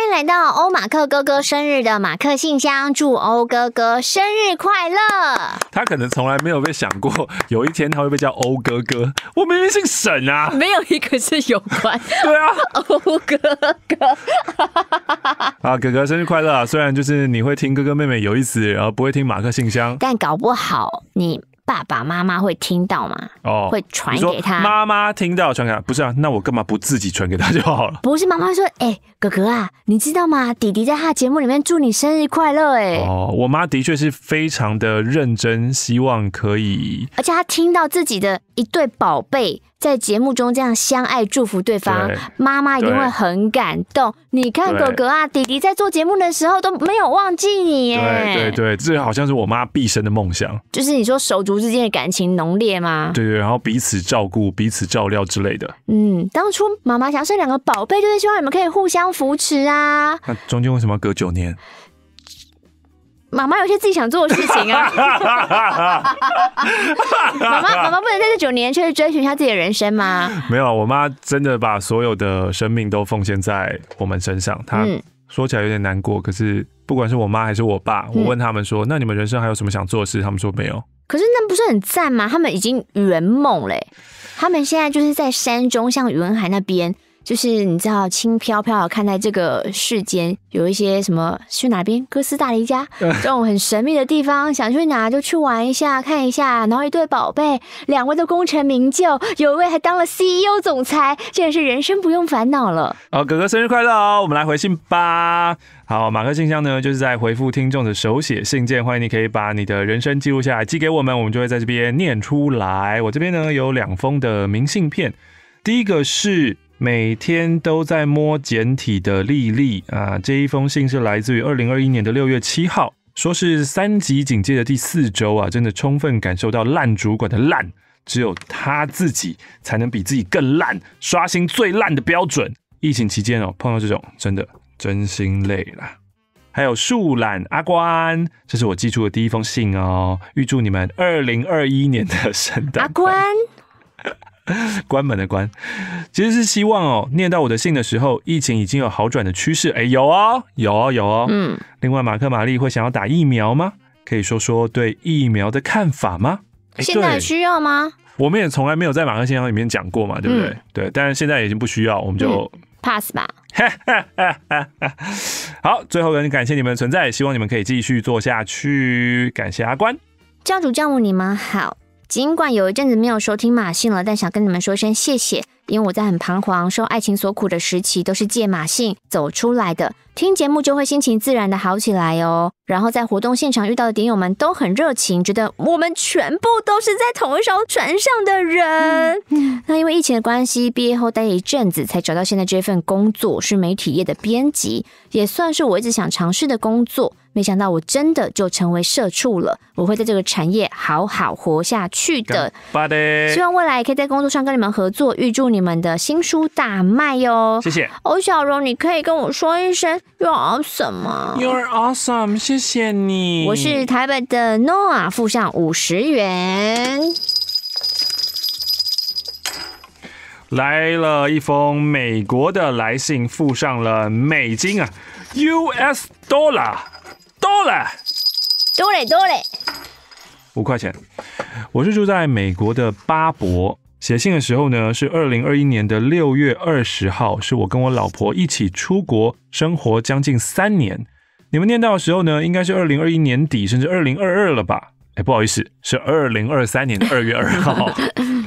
欢迎来到欧马克哥哥生日的马克信箱，祝欧哥哥生日快乐！他可能从来没有被想过，有一天他会被叫欧哥哥。我明明姓沈啊！没有一个是有关。对啊，欧哥哥，啊哥哥生日快乐啊！虽然就是你会听哥哥妹妹有意思，然后不会听马克信箱，但搞不好你。爸爸妈妈会听到吗？哦，会传给他。妈妈听到传给他，不是啊？那我干嘛不自己传给他就好了？不是，妈妈说，哎，哥哥啊，你知道吗？弟弟在他节目里面祝你生日快乐，哎。哦，我妈的确是非常的认真，希望可以，而且她听到自己的一对宝贝。在节目中这样相爱祝福对方，妈妈一定会很感动。你看哥哥啊，弟弟在做节目的时候都没有忘记你耶。对对对，这好像是我妈毕生的梦想。就是你说手足之间的感情浓烈吗？对对，然后彼此照顾、彼此照料之类的。嗯，当初妈妈想生两个宝贝，就是希望你们可以互相扶持啊。那中间为什么要隔九年？妈妈有些自己想做的事情啊，妈妈妈妈不能在这九年去追寻一下自己的人生吗？没有，我妈真的把所有的生命都奉献在我们身上。她说起来有点难过，可是不管是我妈还是我爸，我问他们说：“那你们人生还有什么想做的事？”他们说没有。可是那不是很赞吗？他们已经圆梦了，他们现在就是在山中，像云海那边。就是你知道轻飘飘的看待这个世间，有一些什么去哪边哥斯达黎加 这种很神秘的地方，想去哪就去玩一下看一下，然后一对宝贝，两位都功成名就，有一位还当了 CEO 总裁，这也是人生不用烦恼了。好，哥哥生日快乐哦！我们来回信吧。好，马克信箱呢，就是在回复听众的手写信件，欢迎你可以把你的人生记录下来寄给我们，我们就会在这边念出来。我这边呢有两封的明信片，第一个是。每天都在摸简体的丽丽啊，这一封信是来自于二零二一年的六月七号，说是三级警戒的第四周啊，真的充分感受到烂主管的烂，只有他自己才能比自己更烂，刷新最烂的标准。疫情期间哦，碰到这种真的真心累了。还有树懒阿关，这是我寄出的第一封信哦，预祝你们二零二一年的圣诞。阿关。关门的关，其实是希望哦，念到我的信的时候，疫情已经有好转的趋势。哎，有哦，有哦，有哦。嗯。另外，马克、玛丽会想要打疫苗吗？可以说说对疫苗的看法吗？现在需要吗？我们也从来没有在马克先生里面讲过嘛，对不对？对。但是现在已经不需要，我们就 pass 吧。好，最后很感谢你们存在，希望你们可以继续做下去。感谢阿关教主、教母，你们好。尽管有一阵子没有收听马信了，但想跟你们说声谢谢，因为我在很彷徨、受爱情所苦的时期，都是借马信走出来的。听节目就会心情自然的好起来哦。然后在活动现场遇到的点友们都很热情，觉得我们全部都是在同一艘船上的人。那因为疫情的关系，毕业后待了一阵子，才找到现在这份工作，是媒体业的编辑，也算是我一直想尝试的工作。没想到我真的就成为社畜了。我会在这个产业好好活下去的。希望未来可以在工作上跟你们合作，预祝你们的新书大卖哟！谢谢。欧小荣，你可以跟我说一声，You're awesome。You're awesome，谢谢你。我是台北的 n 诺 a 附上五十元。来了一封美国的来信，附上了美金啊，US dollar。多了，多嘞，多嘞，五块钱。我是住在美国的巴伯。写信的时候呢，是二零二一年的六月二十号，是我跟我老婆一起出国生活将近三年。你们念到的时候呢，应该是二零二一年底，甚至二零二二了吧？哎，不好意思，是二零二三年的二月二号。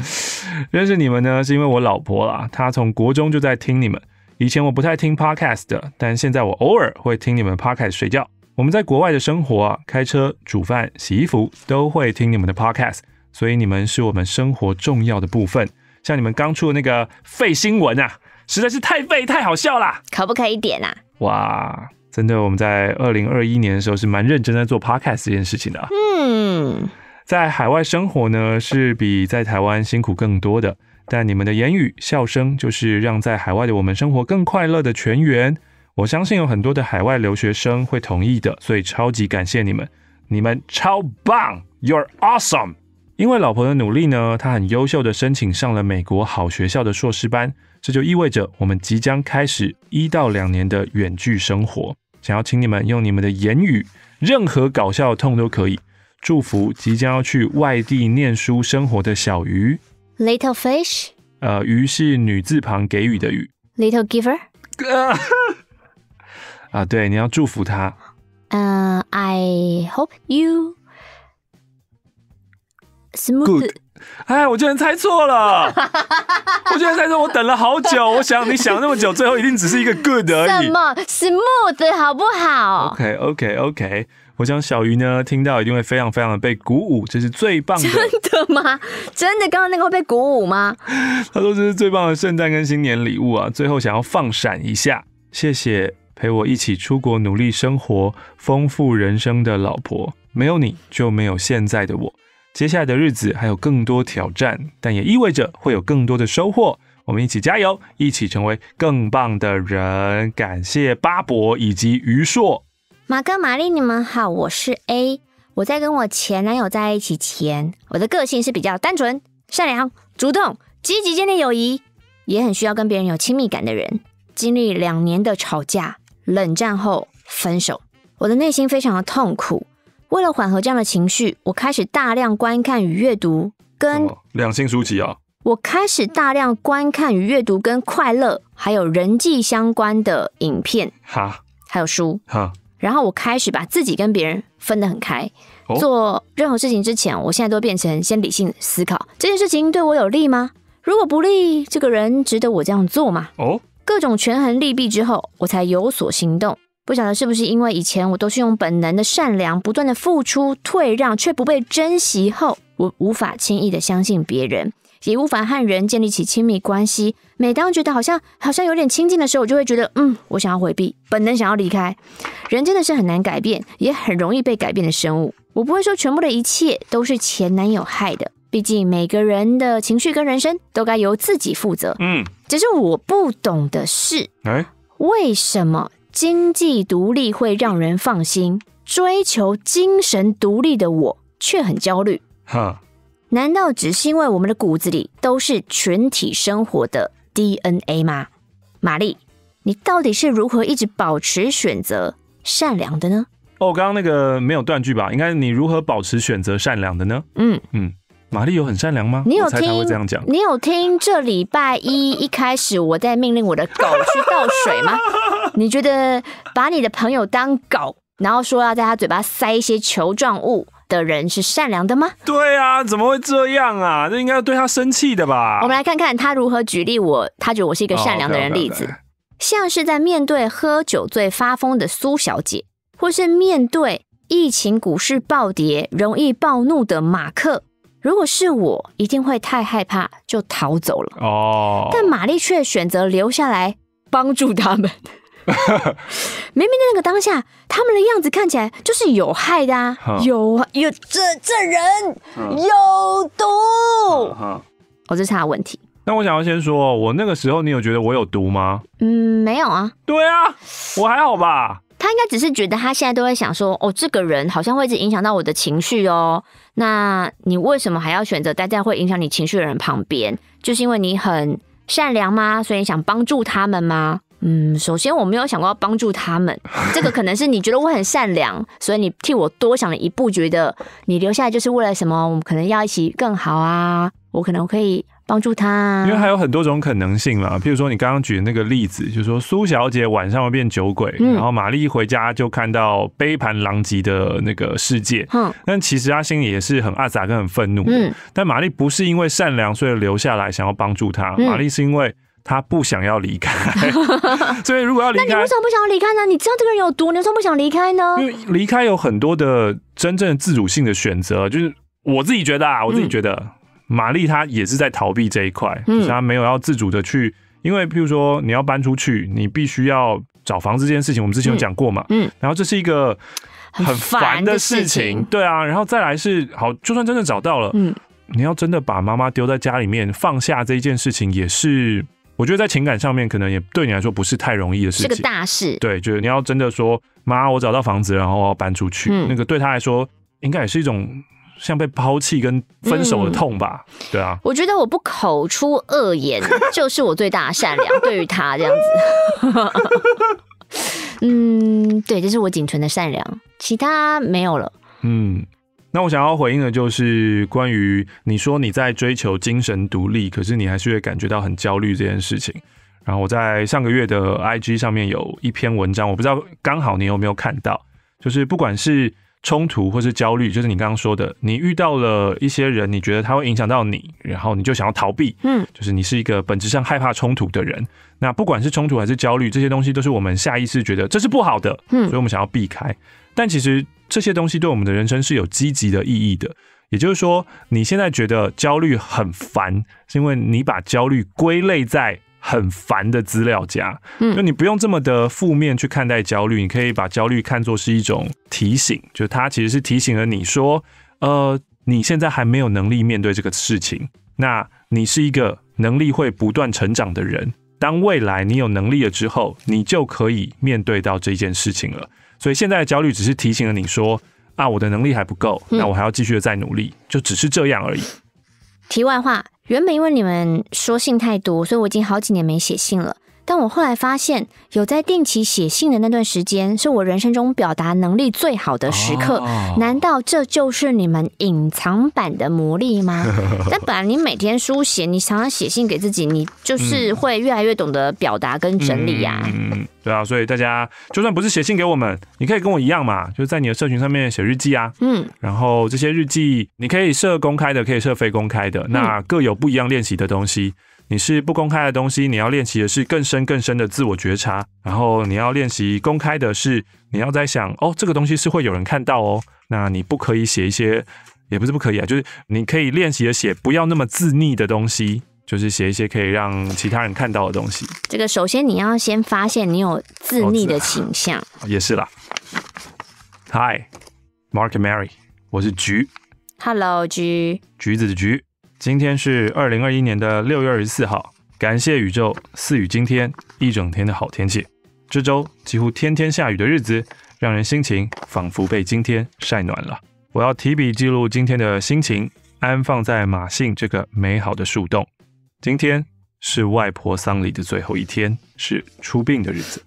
认识你们呢，是因为我老婆啦，她从国中就在听你们。以前我不太听 podcast 的，但现在我偶尔会听你们 podcast 睡觉。我们在国外的生活啊，开车、煮饭、洗衣服都会听你们的 podcast，所以你们是我们生活重要的部分。像你们刚出的那个废新闻啊，实在是太废，太好笑了，可不可以点啊？哇，真的，我们在二零二一年的时候是蛮认真在做 podcast 这件事情的。嗯，在海外生活呢，是比在台湾辛苦更多的，但你们的言语、笑声，就是让在海外的我们生活更快乐的泉源。我相信有很多的海外留学生会同意的，所以超级感谢你们，你们超棒，You're awesome！因为老婆的努力呢，她很优秀的申请上了美国好学校的硕士班，这就意味着我们即将开始一到两年的远距生活。想要请你们用你们的言语，任何搞笑的痛都可以祝福即将要去外地念书生活的小鱼，Little fish。呃，鱼是女字旁给予的鱼，Little giver。啊，对，你要祝福他。嗯，I hope you smooth。哎，我居然猜错了！我居然猜错，我等了好久，我想你想那么久，最后一定只是一个 good 而已。什么 smooth 好不好？OK OK OK，我想小鱼呢听到一定会非常非常的被鼓舞，这是最棒的。真的吗？真的，刚刚那个会被鼓舞吗？他说这是最棒的圣诞跟新年礼物啊！最后想要放闪一下，谢谢。陪我一起出国努力生活、丰富人生的老婆，没有你就没有现在的我。接下来的日子还有更多挑战，但也意味着会有更多的收获。我们一起加油，一起成为更棒的人。感谢巴博以及于硕、马哥、玛丽，你们好，我是 A。我在跟我前男友在一起前，我的个性是比较单纯、善良、主动、积极，建立友谊，也很需要跟别人有亲密感的人。经历两年的吵架。冷战后分手，我的内心非常的痛苦。为了缓和这样的情绪，我开始大量观看与阅读跟两性书籍啊。我开始大量观看与阅读跟快乐还有人际相关的影片，哈，还有书，哈。然后我开始把自己跟别人分得很开，做任何事情之前，我现在都变成先理性思考这件事情对我有利吗？如果不利，这个人值得我这样做吗？哦。各种权衡利弊之后，我才有所行动。不晓得是不是因为以前我都是用本能的善良不断的付出退让，却不被珍惜后，我无法轻易的相信别人，也无法和人建立起亲密关系。每当觉得好像好像有点亲近的时候，我就会觉得，嗯，我想要回避，本能想要离开。人真的是很难改变，也很容易被改变的生物。我不会说全部的一切都是前男友害的。毕竟每个人的情绪跟人生都该由自己负责。嗯，只是我不懂的是，哎，为什么经济独立会让人放心？追求精神独立的我却很焦虑。哈，难道只是因为我们的骨子里都是群体生活的 DNA 吗？玛丽，你到底是如何一直保持选择善良的呢？哦，刚刚那个没有断句吧？应该你如何保持选择善良的呢？嗯嗯。玛丽有很善良吗？你有听？这样讲？你有听？这礼拜一一开始，我在命令我的狗去倒水吗？你觉得把你的朋友当狗，然后说要在他嘴巴塞一些球状物的人是善良的吗？对啊，怎么会这样啊？这应该要对他生气的吧？我们来看看他如何举例。我他觉得我是一个善良的人例子，像是在面对喝酒醉发疯的苏小姐，或是面对疫情股市暴跌容易暴怒的马克。如果是我，一定会太害怕就逃走了。哦，但玛丽却选择留下来帮助他们。明明在那个当下，他们的样子看起来就是有害的啊！有啊，有这这人有毒。我这差问题。那我想要先说，我那个时候你有觉得我有毒吗？嗯，没有啊。对啊，我还好吧。他应该只是觉得，他现在都会想说：“哦，这个人好像会一直影响到我的情绪哦。那你为什么还要选择待在会影响你情绪的人旁边？就是因为你很善良吗？所以你想帮助他们吗？”嗯，首先我没有想过要帮助他们，这个可能是你觉得我很善良，所以你替我多想了一步，觉得你留下来就是为了什么？我们可能要一起更好啊！我可能可以。帮助他，因为还有很多种可能性嘛。譬如说你刚刚举的那个例子，就是说苏小姐晚上会变酒鬼，然后玛丽一回家就看到杯盘狼藉的那个世界。嗯，但其实她心里也是很懊杂跟很愤怒嗯，但玛丽不是因为善良所以留下来想要帮助她。玛丽是因为她不想要离开。所以如果要离开，那你为什么不想要离开呢？你知道这个人有毒，你为什么不想离开呢？因为离开有很多的真正自主性的选择，就是我自己觉得啊，我自己觉得。玛丽她也是在逃避这一块，她没有要自主的去，因为譬如说你要搬出去，你必须要找房子这件事情，我们之前有讲过嘛。嗯，然后这是一个很烦的事情，对啊，然后再来是好，就算真的找到了，嗯，你要真的把妈妈丢在家里面放下这一件事情，也是我觉得在情感上面可能也对你来说不是太容易的事情，是个大事。对，就是你要真的说妈，我找到房子，然后要搬出去，那个对他来说应该也是一种。像被抛弃跟分手的痛吧，对啊。我觉得我不口出恶言 就是我最大的善良，对于他这样子。嗯，对，这是我仅存的善良，其他没有了。嗯，那我想要回应的就是关于你说你在追求精神独立，可是你还是会感觉到很焦虑这件事情。然后我在上个月的 IG 上面有一篇文章，我不知道刚好你有没有看到，就是不管是。冲突或是焦虑，就是你刚刚说的，你遇到了一些人，你觉得他会影响到你，然后你就想要逃避。嗯，就是你是一个本质上害怕冲突的人。那不管是冲突还是焦虑，这些东西都是我们下意识觉得这是不好的。嗯，所以我们想要避开。但其实这些东西对我们的人生是有积极的意义的。也就是说，你现在觉得焦虑很烦，是因为你把焦虑归类在。很烦的资料夹，嗯，就你不用这么的负面去看待焦虑，你可以把焦虑看作是一种提醒，就它其实是提醒了你说，呃，你现在还没有能力面对这个事情，那你是一个能力会不断成长的人，当未来你有能力了之后，你就可以面对到这件事情了。所以现在的焦虑只是提醒了你说，啊，我的能力还不够，那我还要继续的再努力，就只是这样而已。题外话。原本因为你们说信太多，所以我已经好几年没写信了。但我后来发现，有在定期写信的那段时间，是我人生中表达能力最好的时刻。难道这就是你们隐藏版的魔力吗？但本来你每天书写，你常常写信给自己，你就是会越来越懂得表达跟整理呀。嗯，对啊，所以大家就算不是写信给我们，你可以跟我一样嘛，就是在你的社群上面写日记啊。嗯，然后这些日记你可以设公开的，可以设非公开的，那各有不一样练习的东西。你是不公开的东西，你要练习的是更深更深的自我觉察，然后你要练习公开的是，你要在想哦，这个东西是会有人看到哦，那你不可以写一些，也不是不可以啊，就是你可以练习的写，不要那么自逆的东西，就是写一些可以让其他人看到的东西。这个首先你要先发现你有自逆的倾向，也是啦。Hi，Mark and Mary，我是橘。Hello，橘。橘子的橘。今天是二零二一年的六月二十四号，感谢宇宙赐予今天一整天的好天气。这周几乎天天下雨的日子，让人心情仿佛被今天晒暖了。我要提笔记录今天的心情，安放在马信这个美好的树洞。今天是外婆丧礼的最后一天，是出殡的日子。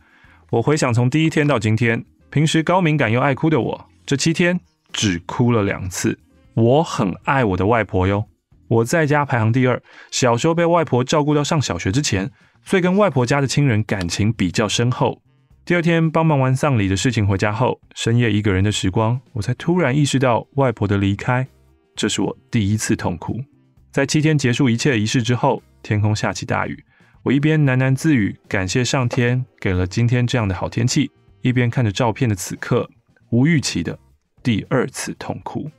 我回想从第一天到今天，平时高敏感又爱哭的我，这七天只哭了两次。我很爱我的外婆哟。我在家排行第二，小时候被外婆照顾到上小学之前，所以跟外婆家的亲人感情比较深厚。第二天帮忙完丧礼的事情回家后，深夜一个人的时光，我才突然意识到外婆的离开，这是我第一次痛哭。在七天结束一切仪式之后，天空下起大雨，我一边喃喃自语感谢上天给了今天这样的好天气，一边看着照片的此刻，无预期的第二次痛哭。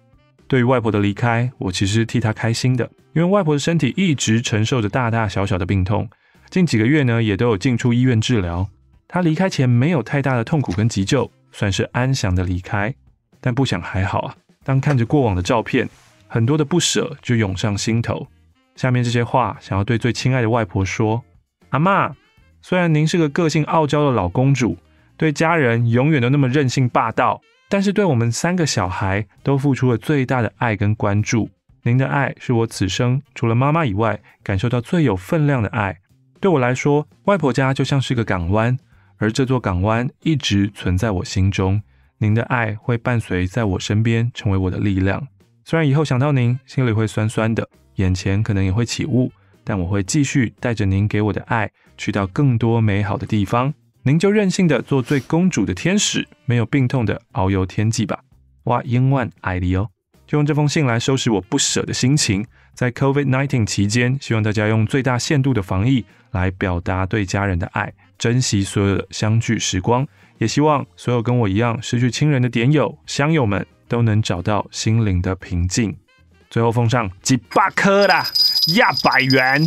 对于外婆的离开，我其实替她开心的，因为外婆的身体一直承受着大大小小的病痛，近几个月呢也都有进出医院治疗。她离开前没有太大的痛苦跟急救，算是安详的离开。但不想还好啊，当看着过往的照片，很多的不舍就涌上心头。下面这些话想要对最亲爱的外婆说：阿妈，虽然您是个个性傲娇的老公主，对家人永远都那么任性霸道。但是对我们三个小孩都付出了最大的爱跟关注，您的爱是我此生除了妈妈以外感受到最有分量的爱。对我来说，外婆家就像是个港湾，而这座港湾一直存在我心中。您的爱会伴随在我身边，成为我的力量。虽然以后想到您，心里会酸酸的，眼前可能也会起雾，但我会继续带着您给我的爱，去到更多美好的地方。您就任性的做最公主的天使，没有病痛的遨游天际吧，哇，一万爱你哦！就用这封信来收拾我不舍的心情。在 COVID-19 期间，希望大家用最大限度的防疫来表达对家人的爱，珍惜所有的相聚时光。也希望所有跟我一样失去亲人的点友、乡友们都能找到心灵的平静。最后奉上几百颗啦，一百元。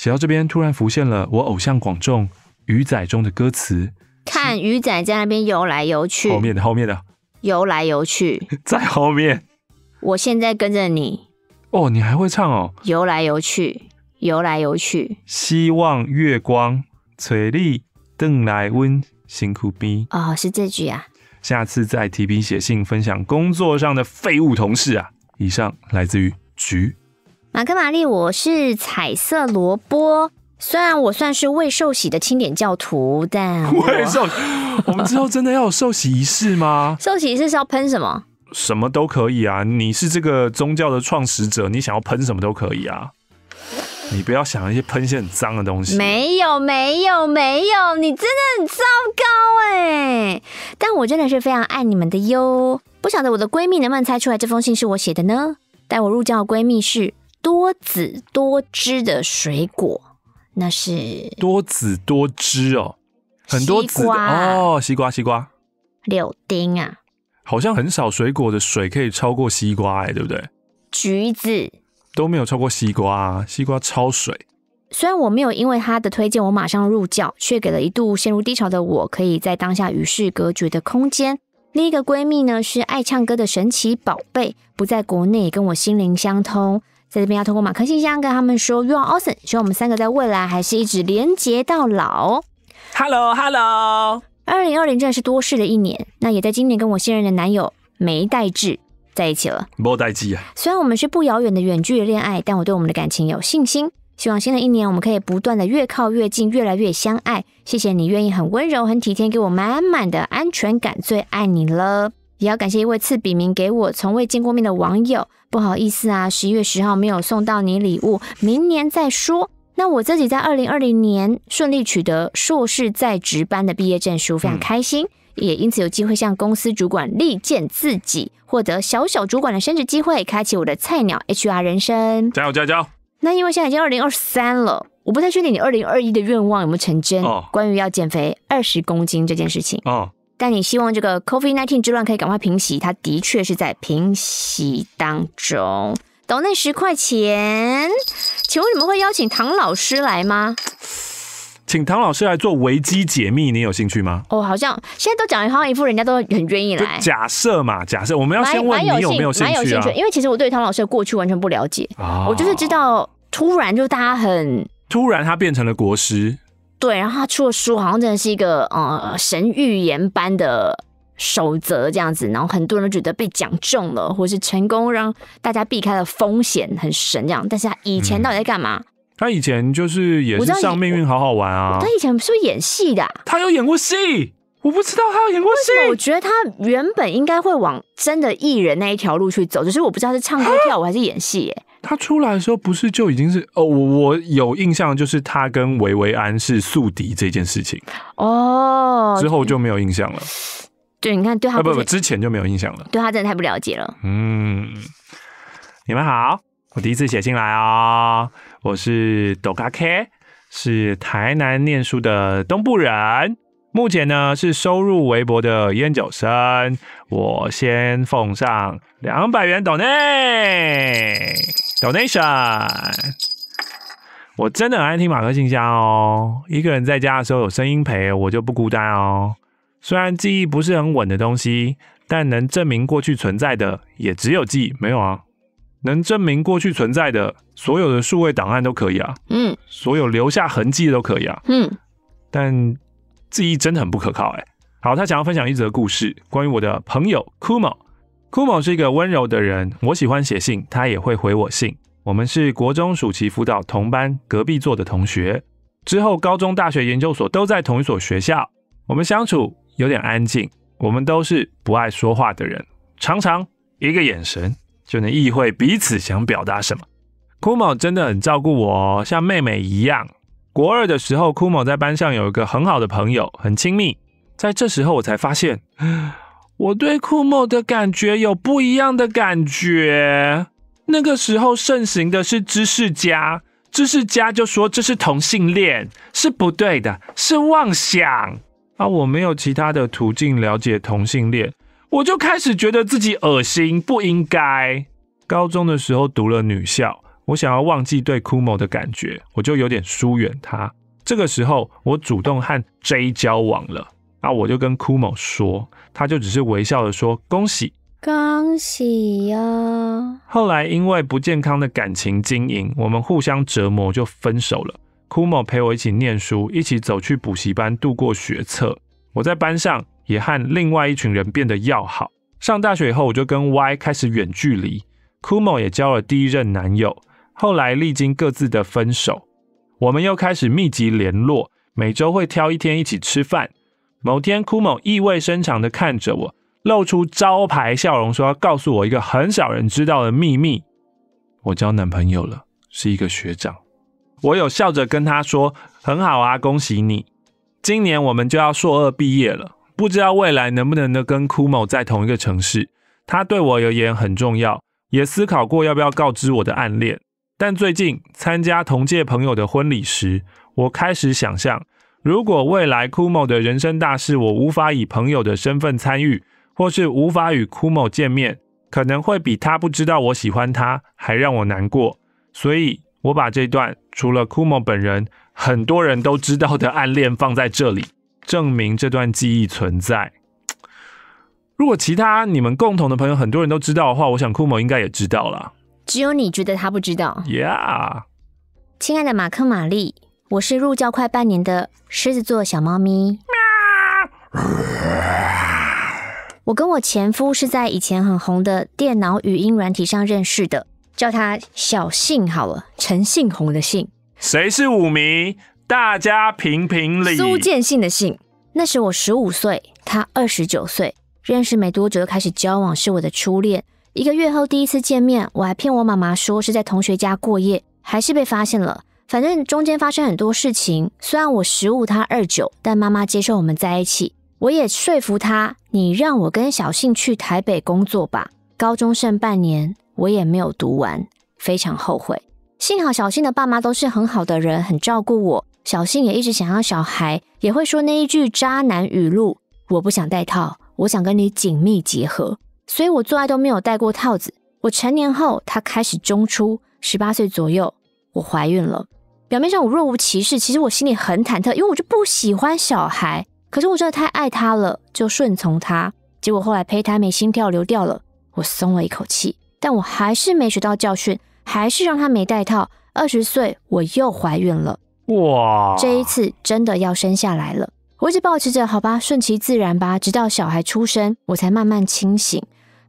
写到这边，突然浮现了我偶像广仲鱼仔中的歌词：看鱼仔在那边游来游去。后面的后面的游来游去 在后面。我现在跟着你。哦，你还会唱哦？游来游去，游来游去。希望月光垂立，邓来温辛苦逼。哦，是这句啊。下次再提笔写信，分享工作上的废物同事啊。以上来自于菊。马克玛丽，我是彩色萝卜。虽然我算是未受洗的清点教徒，但 未受，我们之后真的要有受洗仪式吗？受洗仪式是要喷什么？什么都可以啊！你是这个宗教的创始者，你想要喷什么都可以啊！你不要想一些喷一些很脏的东西。没有，没有，没有，你真的很糟糕哎！但我真的是非常爱你们的哟。不晓得我的闺蜜能不能猜出来这封信是我写的呢？带我入教闺蜜是。多子多汁的水果，那是多子多汁哦，很多籽哦，西瓜，西瓜，柳丁啊，好像很少水果的水可以超过西瓜哎，对不对？橘子都没有超过西瓜，西瓜超水。虽然我没有因为他的推荐，我马上入教，却给了一度陷入低潮的我，可以在当下与世隔绝的空间。另一个闺蜜呢，是爱唱歌的神奇宝贝，不在国内，跟我心灵相通。在这边要通过马克信箱跟他们说，You're a awesome，希望我们三个在未来还是一直连接到老。Hello，Hello。二零二零真的是多事的一年，那也在今年跟我现任的男友没代志在一起了。没代志啊。虽然我们是不遥远的远距恋爱，但我对我们的感情有信心。希望新的一年我们可以不断的越靠越近，越来越相爱。谢谢你愿意很温柔、很体贴，给我满满的安全感，最爱你了。也要感谢一位赐笔名给我、从未见过面的网友。不好意思啊，十一月十号没有送到你礼物，明年再说。那我自己在二零二零年顺利取得硕士在职班的毕业证书，非常开心，也因此有机会向公司主管力荐自己，获得小小主管的升职机会，开启我的菜鸟 HR 人生。加油加油！加油那因为现在已经二零二三了，我不太确定你二零二一的愿望有没有成真，关于要减肥二十公斤这件事情。但你希望这个 COVID nineteen 之乱可以赶快平息？它的确是在平息当中。倒那十块钱，请问你们会邀请唐老师来吗？请唐老师来做危机解密，你有兴趣吗？哦，好像现在都讲一像一副人家都很愿意来。假设嘛，假设我们要先问你有没有兴趣啊？因为其实我对唐老师的过去完全不了解，我就是知道突然就大家很突然他变成了国师。对，然后他出的书，好像真的是一个呃神预言般的守则这样子，然后很多人都觉得被讲中了，或是成功让大家避开了风险，很神这样。但是他以前到底在干嘛？他以前就是也是上《像命运好好玩啊。他以前不是演戏的？他有演过戏。我不知道他有演过戏。我觉得他原本应该会往真的艺人那一条路去走，只是我不知道是唱歌、跳舞还是演戏。哎，他出来的时候不是就已经是哦？我有印象，就是他跟维维安是宿敌这件事情哦，之后就没有印象了。对，你看，对他不不，之前就没有印象了。对他真的太不了解了。嗯，你们好，我第一次写信来哦，我是豆咖 K，是台南念书的东部人。目前呢是收入微薄的烟酒生，我先奉上两百元 donation。donation。我真的很爱听马克信箱哦，一个人在家的时候有声音陪我就不孤单哦。虽然记忆不是很稳的东西，但能证明过去存在的也只有记忆，没有啊？能证明过去存在的所有的数位档案都可以啊。嗯。所有留下痕迹都可以啊。嗯。但。记忆真的很不可靠，哎，好，他想要分享一则故事，关于我的朋友 Kumo。Kumo 是一个温柔的人，我喜欢写信，他也会回我信。我们是国中暑期辅导同班隔壁座的同学，之后高中、大学、研究所都在同一所学校。我们相处有点安静，我们都是不爱说话的人，常常一个眼神就能意会彼此想表达什么。Kumo 真的很照顾我，像妹妹一样。国二的时候，库某在班上有一个很好的朋友，很亲密。在这时候，我才发现 我对库某的感觉有不一样的感觉。那个时候盛行的是知识家，知识家就说这是同性恋，是不对的，是妄想。啊，我没有其他的途径了解同性恋，我就开始觉得自己恶心，不应该。高中的时候读了女校。我想要忘记对枯某的感觉，我就有点疏远他。这个时候，我主动和 J 交往了。那我就跟枯某说，他就只是微笑的说：“恭喜，恭喜呀。”后来因为不健康的感情经营，我们互相折磨，就分手了。枯某陪我一起念书，一起走去补习班度过学测。我在班上也和另外一群人变得要好。上大学以后，我就跟 Y 开始远距离。枯某也交了第一任男友。后来历经各自的分手，我们又开始密集联络，每周会挑一天一起吃饭。某天，枯某意味深长的看着我，露出招牌笑容，说：“告诉我一个很少人知道的秘密，我交男朋友了，是一个学长。”我有笑着跟他说：“很好啊，恭喜你！今年我们就要硕二毕业了，不知道未来能不能跟枯某在同一个城市。他对我而言很重要，也思考过要不要告知我的暗恋。”但最近参加同届朋友的婚礼时，我开始想象，如果未来 Kumo 的人生大事我无法以朋友的身份参与，或是无法与 Kumo 见面，可能会比他不知道我喜欢他还让我难过。所以，我把这段除了 Kumo 本人很多人都知道的暗恋放在这里，证明这段记忆存在。如果其他你们共同的朋友很多人都知道的话，我想 Kumo 应该也知道了。只有你觉得他不知道。Yeah，亲爱的马克玛丽，我是入教快半年的狮子座小猫咪。我跟我前夫是在以前很红的电脑语音软体上认识的，叫他小姓好了，陈信红的信。谁是五迷？大家评评理。苏建信的信，那时我十五岁，他二十九岁，认识没多久就开始交往，是我的初恋。一个月后第一次见面，我还骗我妈妈说是在同学家过夜，还是被发现了。反正中间发生很多事情。虽然我十五他二九，但妈妈接受我们在一起，我也说服他。你让我跟小信去台北工作吧。高中剩半年，我也没有读完，非常后悔。幸好小信的爸妈都是很好的人，很照顾我。小信也一直想要小孩，也会说那一句渣男语录：我不想戴套，我想跟你紧密结合。所以我做爱都没有戴过套子。我成年后，他开始中出，十八岁左右，我怀孕了。表面上我若无其事，其实我心里很忐忑，因为我就不喜欢小孩。可是我真的太爱他了，就顺从他。结果后来胚胎没心跳，流掉了，我松了一口气。但我还是没学到教训，还是让他没戴套。二十岁我又怀孕了，哇，这一次真的要生下来了。我一直保持着好吧，顺其自然吧，直到小孩出生，我才慢慢清醒。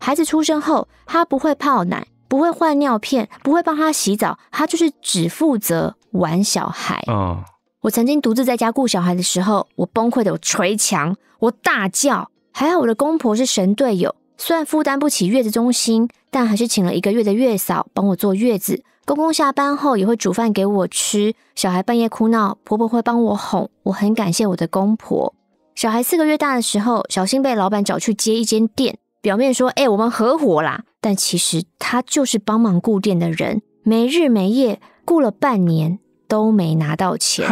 孩子出生后，他不会泡奶，不会换尿片，不会帮他洗澡，他就是只负责玩小孩。嗯，我曾经独自在家顾小孩的时候，我崩溃的我捶墙，我大叫。还好我的公婆是神队友，虽然负担不起月子中心，但还是请了一个月的月嫂帮我做月子。公公下班后也会煮饭给我吃，小孩半夜哭闹，婆婆会帮我哄。我很感谢我的公婆。小孩四个月大的时候，小新被老板找去接一间店。表面说，哎，我们合伙啦，但其实他就是帮忙顾店的人，没日没夜顾了半年都没拿到钱，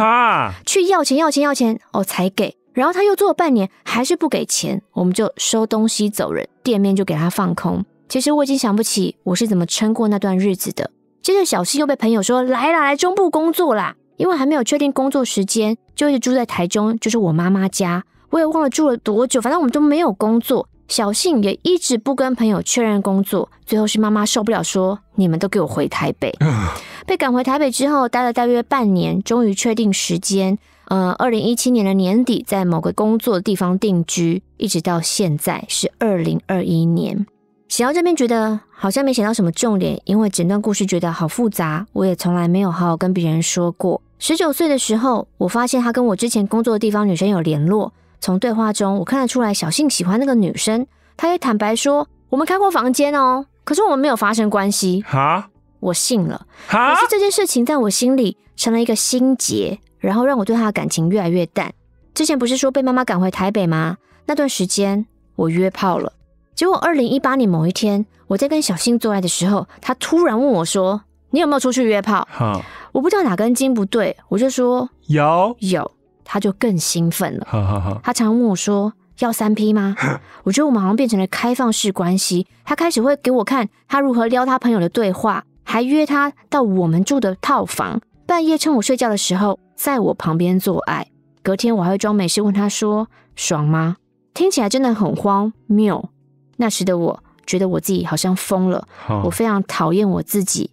去要钱要钱要钱，哦才给，然后他又做了半年，还是不给钱，我们就收东西走人，店面就给他放空。其实我已经想不起我是怎么撑过那段日子的。接着小溪又被朋友说来啦，来中部工作啦，因为还没有确定工作时间，就一直住在台中，就是我妈妈家，我也忘了住了多久，反正我们都没有工作。小幸也一直不跟朋友确认工作，最后是妈妈受不了，说你们都给我回台北。被赶回台北之后，待了大约半年，终于确定时间，呃，二零一七年的年底，在某个工作地方定居，一直到现在是二零二一年。写到这边觉得好像没写到什么重点，因为整段故事觉得好复杂。我也从来没有好好跟别人说过，十九岁的时候，我发现他跟我之前工作的地方女生有联络。从对话中，我看得出来小信喜欢那个女生。他也坦白说，我们开过房间哦，可是我们没有发生关系。哈，我信了。哈，可是这件事情在我心里成了一个心结，然后让我对他的感情越来越淡。之前不是说被妈妈赶回台北吗？那段时间我约炮了。结果二零一八年某一天，我在跟小信做爱的时候，他突然问我说：“你有没有出去约炮？”哈，我不知道哪根筋不对，我就说有有。他就更兴奋了。他常问我说：“要三 P 吗？” 我觉得我们好像变成了开放式关系。他开始会给我看他如何撩他朋友的对话，还约他到我们住的套房，半夜趁我睡觉的时候在我旁边做爱。隔天我还会装没事问他说：“爽吗？”听起来真的很荒谬。那时的我觉得我自己好像疯了，我非常讨厌我自己。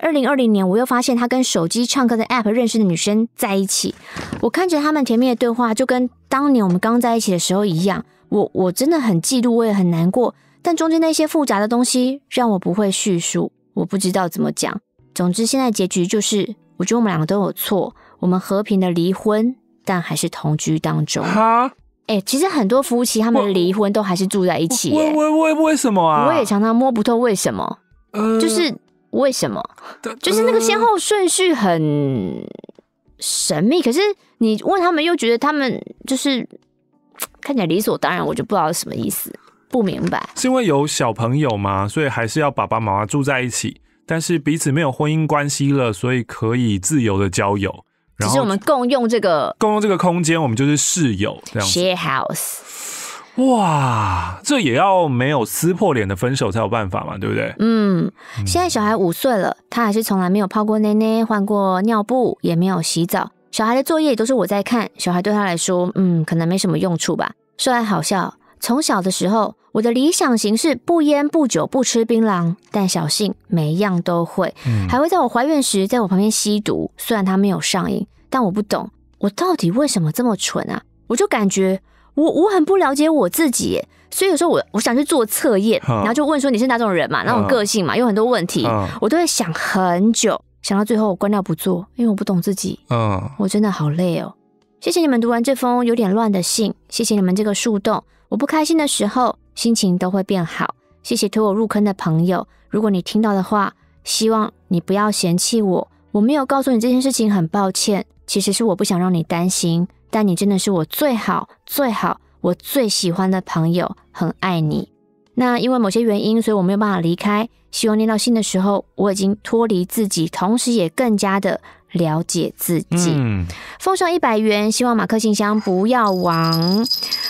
二零二零年，我又发现他跟手机唱歌的 App 认识的女生在一起。我看着他们甜蜜的对话，就跟当年我们刚在一起的时候一样。我我真的很嫉妒，我也很难过。但中间那些复杂的东西让我不会叙述，我不知道怎么讲。总之，现在结局就是，我觉得我们两个都有错，我们和平的离婚，但还是同居当中。哈，哎，其实很多夫妻他们离婚都还是住在一起。为为为什么啊？我也常常摸不透为什么。呃，就是。为什么？就是那个先后顺序很神秘。可是你问他们，又觉得他们就是 看起来理所当然，我就不知道是什么意思，不明白。是因为有小朋友嘛，所以还是要爸爸妈妈住在一起，但是彼此没有婚姻关系了，所以可以自由的交友。其是我们共用这个共用这个空间，我们就是室友这样，share house。哇，这也要没有撕破脸的分手才有办法嘛，对不对？嗯，现在小孩五岁了，他还是从来没有泡过内内，换过尿布，也没有洗澡。小孩的作业都是我在看，小孩对他来说，嗯，可能没什么用处吧。说来好笑，从小的时候，我的理想型是不烟不酒不吃槟榔，但小幸每一样都会，还会在我怀孕时在我旁边吸毒。虽然他没有上瘾，但我不懂，我到底为什么这么蠢啊？我就感觉。我我很不了解我自己，所以有时候我我想去做测验，然后就问说你是哪种人嘛，那种个性嘛，有很多问题，我都会想很久，想到最后我关掉不做，因为我不懂自己，嗯，我真的好累哦。谢谢你们读完这封有点乱的信，谢谢你们这个树洞，我不开心的时候心情都会变好。谢谢推我入坑的朋友，如果你听到的话，希望你不要嫌弃我，我没有告诉你这件事情很抱歉，其实是我不想让你担心。但你真的是我最好、最好、我最喜欢的朋友，很爱你。那因为某些原因，所以我没有办法离开。希望念到信的时候，我已经脱离自己，同时也更加的了解自己。嗯。奉上一百元，希望马克信箱不要亡。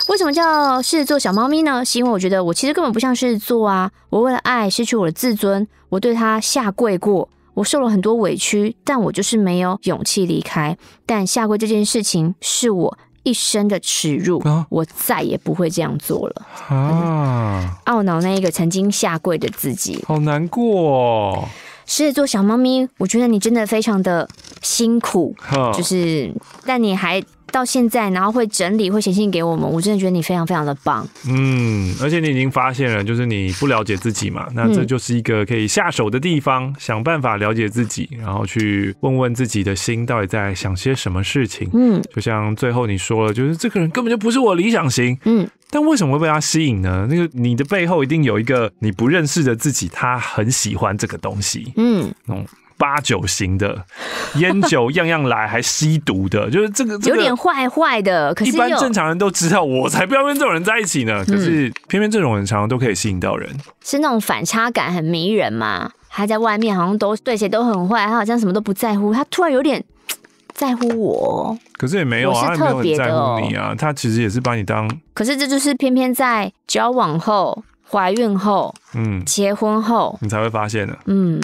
为什么叫狮子座小猫咪呢？是因为我觉得我其实根本不像狮子座啊。我为了爱失去我的自尊，我对他下跪过。我受了很多委屈，但我就是没有勇气离开。但下跪这件事情是我一生的耻辱，我再也不会这样做了。啊，懊恼那一个曾经下跪的自己，好难过。狮子座小猫咪，我觉得你真的非常的辛苦，就是但你还。到现在，然后会整理，会写信给我们，我真的觉得你非常非常的棒。嗯，而且你已经发现了，就是你不了解自己嘛，那这就是一个可以下手的地方，想办法了解自己，然后去问问自己的心到底在想些什么事情。嗯，就像最后你说了，就是这个人根本就不是我理想型。嗯，但为什么会被他吸引呢？那个你的背后一定有一个你不认识的自己，他很喜欢这个东西。嗯。八九型的，烟酒样样来，还吸毒的，就是这个，有点坏坏的。可是一般正常人都知道，我才不要跟这种人在一起呢。可是偏偏这种人常常都可以吸引到人，是那种反差感很迷人嘛？他在外面好像都对谁都很坏，他好像什么都不在乎，他突然有点 在乎我。可是也没有啊，他没有很在乎你啊，他其实也是把你当。可是这就是偏偏在交往后、怀孕后、嗯，结婚后，你才会发现的。嗯。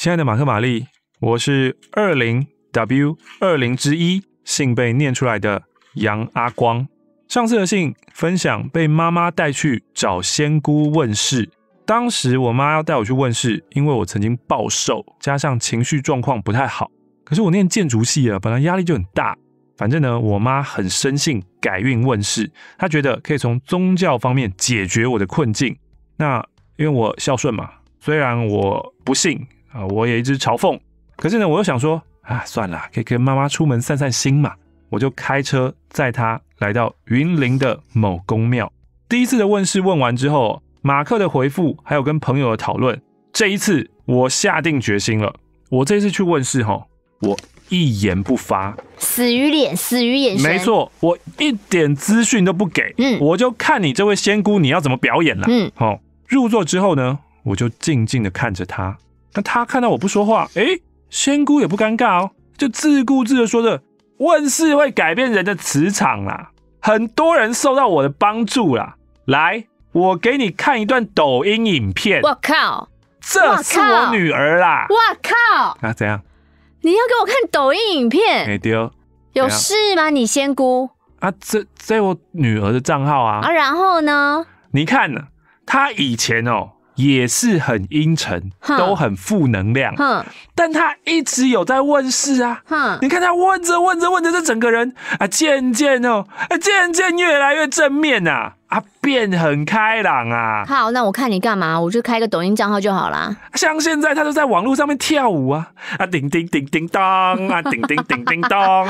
亲爱的马克玛丽，我是二零 W 二零之一信被念出来的杨阿光。上次的信分享被妈妈带去找仙姑问事。当时我妈要带我去问事，因为我曾经暴瘦，加上情绪状况不太好。可是我念建筑系啊，本来压力就很大。反正呢，我妈很深信改运问世，她觉得可以从宗教方面解决我的困境。那因为我孝顺嘛，虽然我不信。啊，我也一直嘲讽，可是呢，我又想说啊，算了，可以跟妈妈出门散散心嘛。我就开车载她来到云林的某公庙。第一次的问事问完之后，马克的回复还有跟朋友的讨论，这一次我下定决心了。我这次去问事哈，我一言不发，死于脸，死于眼神。没错，我一点资讯都不给。嗯，我就看你这位仙姑你要怎么表演了。嗯，好，入座之后呢，我就静静的看着她。那他看到我不说话，哎，仙姑也不尴尬哦，就自顾自的说着，问世会改变人的磁场啦，很多人受到我的帮助啦。来，我给你看一段抖音影片。我靠，这是我女儿啦！我靠！那怎样？你要给我看抖音影片？没丢。有事吗？你仙姑？啊，这这我女儿的账号啊。啊，然后呢？你看，她以前哦。也是很阴沉，都很负能量。哼，但他一直有在问事啊。你看他问着问着问着，这整个人啊，渐渐哦，渐渐越来越正面啊，啊，变很开朗啊。好，那我看你干嘛？我就开个抖音账号就好啦。像现在他都在网络上面跳舞啊，啊，叮叮叮叮当啊，叮叮叮叮当，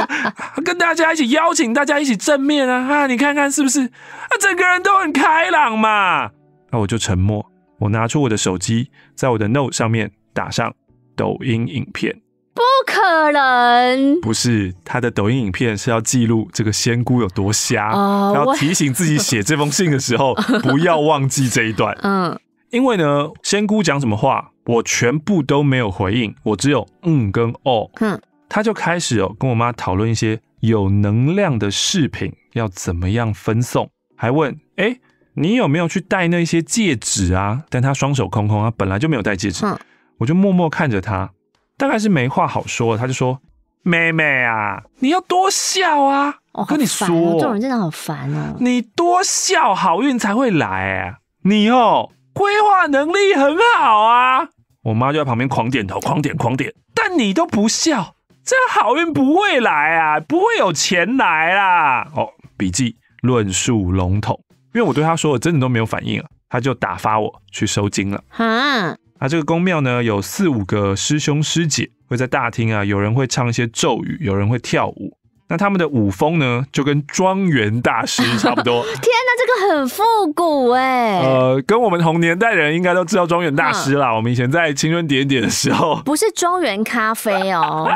跟大家一起邀请大家一起正面啊啊，你看看是不是？啊，整个人都很开朗嘛。那我就沉默。我拿出我的手机，在我的 Note 上面打上抖音影片。不可能！不是他的抖音影片是要记录这个仙姑有多瞎，后提醒自己写这封信的时候 不要忘记这一段。嗯，因为呢，仙姑讲什么话，我全部都没有回应，我只有嗯跟哦。嗯，他就开始哦跟我妈讨论一些有能量的视频要怎么样分送，还问哎。你有没有去戴那些戒指啊？但他双手空空啊，本来就没有戴戒指。嗯，我就默默看着他，大概是没话好说。他就说：“妹妹啊，你要多笑啊！”我跟你说，这种人真的好烦哦。你多笑，好运才会来。你哦，规划能力很好啊。我妈就在旁边狂点头，狂点，狂点。但你都不笑，这样好运不会来啊，不会有钱来啦。哦，笔记论述笼统。因为我对他说，真的都没有反应了，他就打发我去收金了。啊，那这个宫庙呢，有四五个师兄师姐会在大厅啊，有人会唱一些咒语，有人会跳舞。那他们的舞风呢，就跟庄园大师差不多。天哪，这个很复古哎。呃，跟我们同年代人应该都知道庄园大师啦。我们以前在青春点点的时候，不是庄园咖啡哦。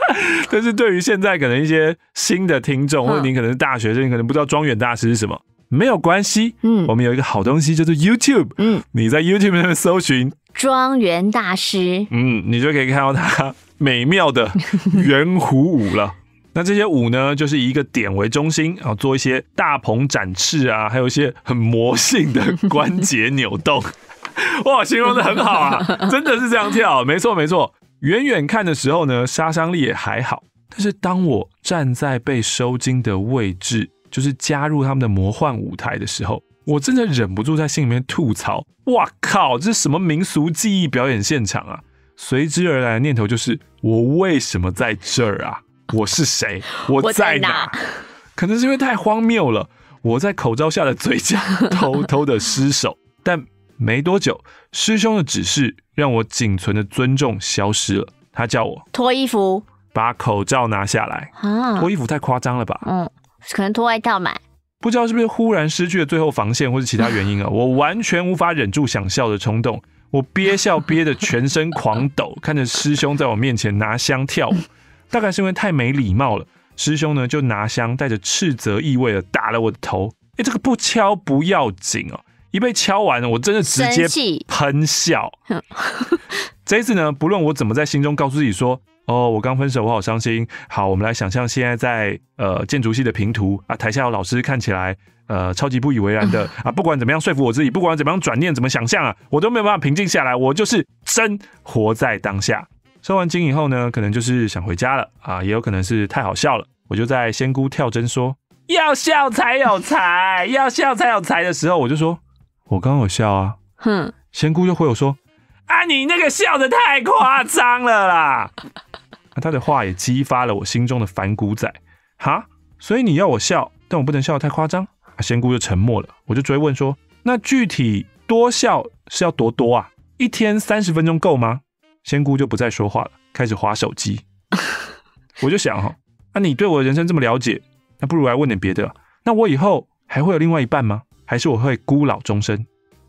但是对于现在可能一些新的听众，或者您可能是大学生，你可能不知道庄园大师是什么。没有关系，嗯，我们有一个好东西，叫做 YouTube，嗯，你在 YouTube 上面搜寻“庄园大师”，嗯，你就可以看到他美妙的 圆弧舞了。那这些舞呢，就是以一个点为中心然后做一些大鹏展翅啊，还有一些很魔性的关节扭动，哇，形容的很好啊，真的是这样跳，没错没错。远远看的时候呢，杀伤力也还好，但是当我站在被收金的位置。就是加入他们的魔幻舞台的时候，我真的忍不住在心里面吐槽：“哇靠，这是什么民俗技艺表演现场啊！”随之而来的念头就是：“我为什么在这儿啊？我是谁？我在哪？”可能是因为太荒谬了，我在口罩下的嘴角 偷偷的失手，但没多久，师兄的指示让我仅存的尊重消失了。他叫我脱衣服，把口罩拿下来。啊，脱衣服太夸张了吧？嗯。可能脱外套嘛。不知道是不是忽然失去了最后防线，或是其他原因啊，我完全无法忍住想笑的冲动，我憋笑 憋得全身狂抖，看着师兄在我面前拿香跳舞，大概是因为太没礼貌了，师兄呢就拿香带着斥责意味的打了我的头，哎，这个不敲不要紧哦，一被敲完，我真的直接喷笑。一次呢，不论我怎么在心中告诉自己说。哦，我刚分手，我好伤心。好，我们来想象现在在呃建筑系的平图啊，台下有老师看起来呃超级不以为然的 啊。不管怎么样说服我自己，不管怎么样转念怎么想象啊，我都没有办法平静下来。我就是真活在当下。收完经以后呢，可能就是想回家了啊，也有可能是太好笑了。我就在仙姑跳针说要笑才有才，要笑才有才的时候，我就说我刚刚有笑啊。哼，仙姑就回我说。啊！你那个笑的太夸张了啦！啊、他的话也激发了我心中的反骨仔哈，所以你要我笑，但我不能笑得太夸张。仙姑就沉默了，我就追问说：“那具体多笑是要多多啊？一天三十分钟够吗？”仙姑就不再说话了，开始划手机。我就想哈，那你对我人生这么了解，那不如来问点别的。那我以后还会有另外一半吗？还是我会孤老终生？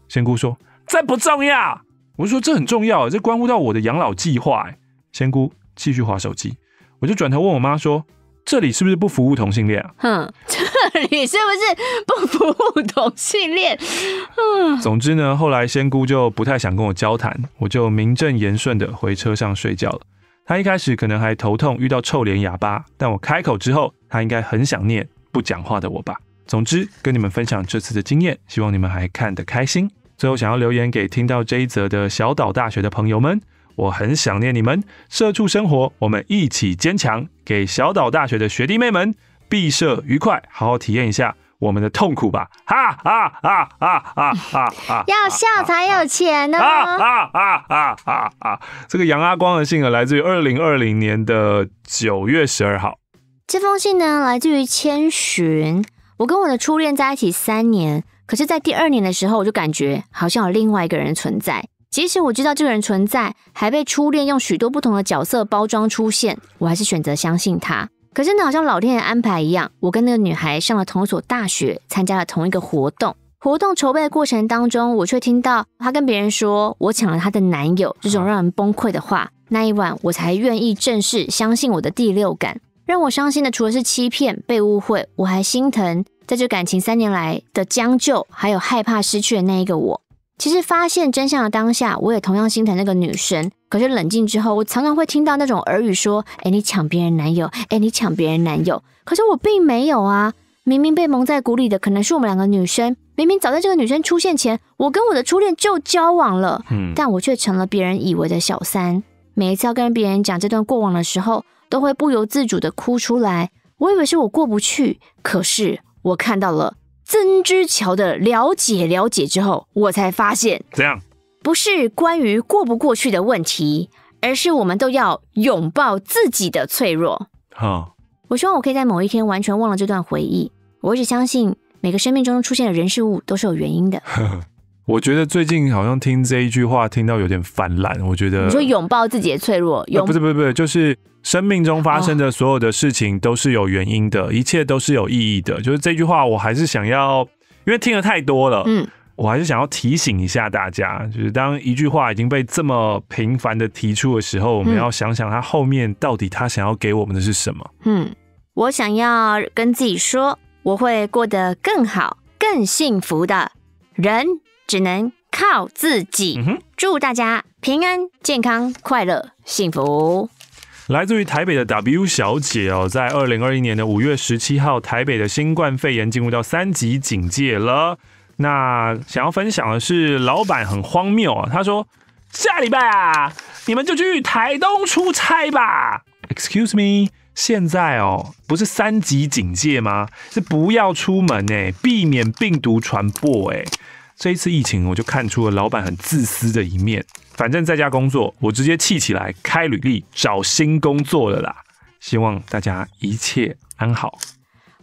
仙姑说：“这不重要。”我说这很重要，这关乎到我的养老计划。仙姑继续划手机，我就转头问我妈说：“这里是不是不服务同性恋啊？”哼，这里是不是不服务同性恋？嗯，总之呢，后来仙姑就不太想跟我交谈，我就名正言顺的回车上睡觉了。她一开始可能还头痛，遇到臭脸哑巴，但我开口之后，她应该很想念不讲话的我吧。总之，跟你们分享这次的经验，希望你们还看得开心。最后，想要留言给听到这一则的小岛大学的朋友们，我很想念你们，社畜生活，我们一起坚强。给小岛大学的学弟妹们，毕设愉快，好好体验一下我们的痛苦吧！啊啊啊啊啊啊啊！要笑才有钱呢！啊啊啊啊啊啊！这个杨阿光的信啊，来自于二零二零年的九月十二号。这封信呢，来自于千寻。我跟我的初恋在一起三年。可是，在第二年的时候，我就感觉好像有另外一个人存在。即使我知道这个人存在，还被初恋用许多不同的角色包装出现，我还是选择相信他。可是，那好像老天爷安排一样，我跟那个女孩上了同一所大学，参加了同一个活动。活动筹备的过程当中，我却听到她跟别人说我抢了她的男友，这种让人崩溃的话。那一晚，我才愿意正式相信我的第六感。让我伤心的，除了是欺骗、被误会，我还心疼。在这感情三年来的将就，还有害怕失去的那一个我，其实发现真相的当下，我也同样心疼那个女生。可是冷静之后，我常常会听到那种耳语说：“哎，你抢别人男友，哎，你抢别人男友。”可是我并没有啊！明明被蒙在鼓里的可能是我们两个女生。明明早在这个女生出现前，我跟我的初恋就交往了，但我却成了别人以为的小三。每一次要跟别人讲这段过往的时候，都会不由自主的哭出来。我以为是我过不去，可是。我看到了曾之乔的了解，了解之后，我才发现，怎样？不是关于过不过去的问题，而是我们都要拥抱自己的脆弱。好，我希望我可以在某一天完全忘了这段回忆。我一直相信，每个生命中出现的人事物都是有原因的。我觉得最近好像听这一句话听到有点泛滥。我觉得你说拥抱自己的脆弱，有不是不是不是就是。生命中发生的所有的事情都是有原因的，一切都是有意义的。就是这句话，我还是想要，因为听的太多了，嗯，我还是想要提醒一下大家，就是当一句话已经被这么频繁的提出的时候，我们要想想他后面到底他想要给我们的是什么。嗯，我想要跟自己说，我会过得更好、更幸福的。人只能靠自己。祝大家平安、健康、快乐、幸福。来自于台北的 W 小姐哦，在二零二一年的五月十七号，台北的新冠肺炎进入到三级警戒了。那想要分享的是，老板很荒谬啊！他说：“下礼拜啊，你们就去台东出差吧。”Excuse me，现在哦，不是三级警戒吗？是不要出门哎，避免病毒传播哎。这一次疫情，我就看出了老板很自私的一面。反正在家工作，我直接气起来，开履历找新工作的啦。希望大家一切安好。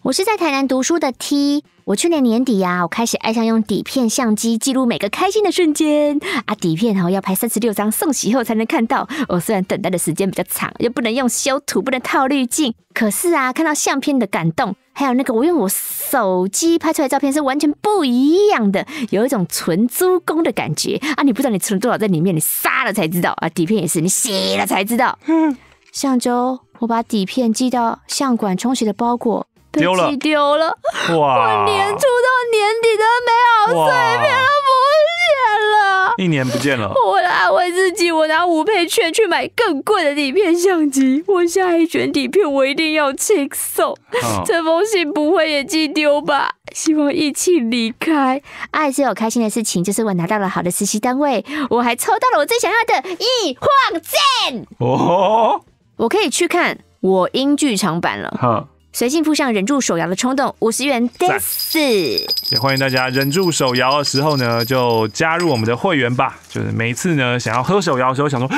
我是在台南读书的 T，我去年年底呀，我开始爱上用底片相机记录每个开心的瞬间啊，底片然后要拍三十六张送洗后才能看到。我虽然等待的时间比较长，又不能用修图，不能套滤镜，可是啊，看到相片的感动，还有那个我用我手机拍出来照片是完全不一样的，有一种纯珠工的感觉啊！你不知道你存多少在里面，你杀了才知道啊。底片也是，你洗了才知道。哼、上周我把底片寄到相馆冲洗的包裹。丢了，丢了！哇，我年初到年底的美好碎片，都不见了，一年不见了。为了安慰自己，我拿五倍券去买更贵的底片相机。我下一卷底片，我一定要寄送。这封信不会也寄丢吧？希望一起离开。爱最有开心的事情就是我拿到了好的实习单位，我还抽到了我最想要的《易幻剑》。哦，我可以去看我英剧场版了。随性附上忍住手摇的冲动，五十元。在也欢迎大家忍住手摇的时候呢，就加入我们的会员吧。就是每一次呢想要喝手摇的时候，想说，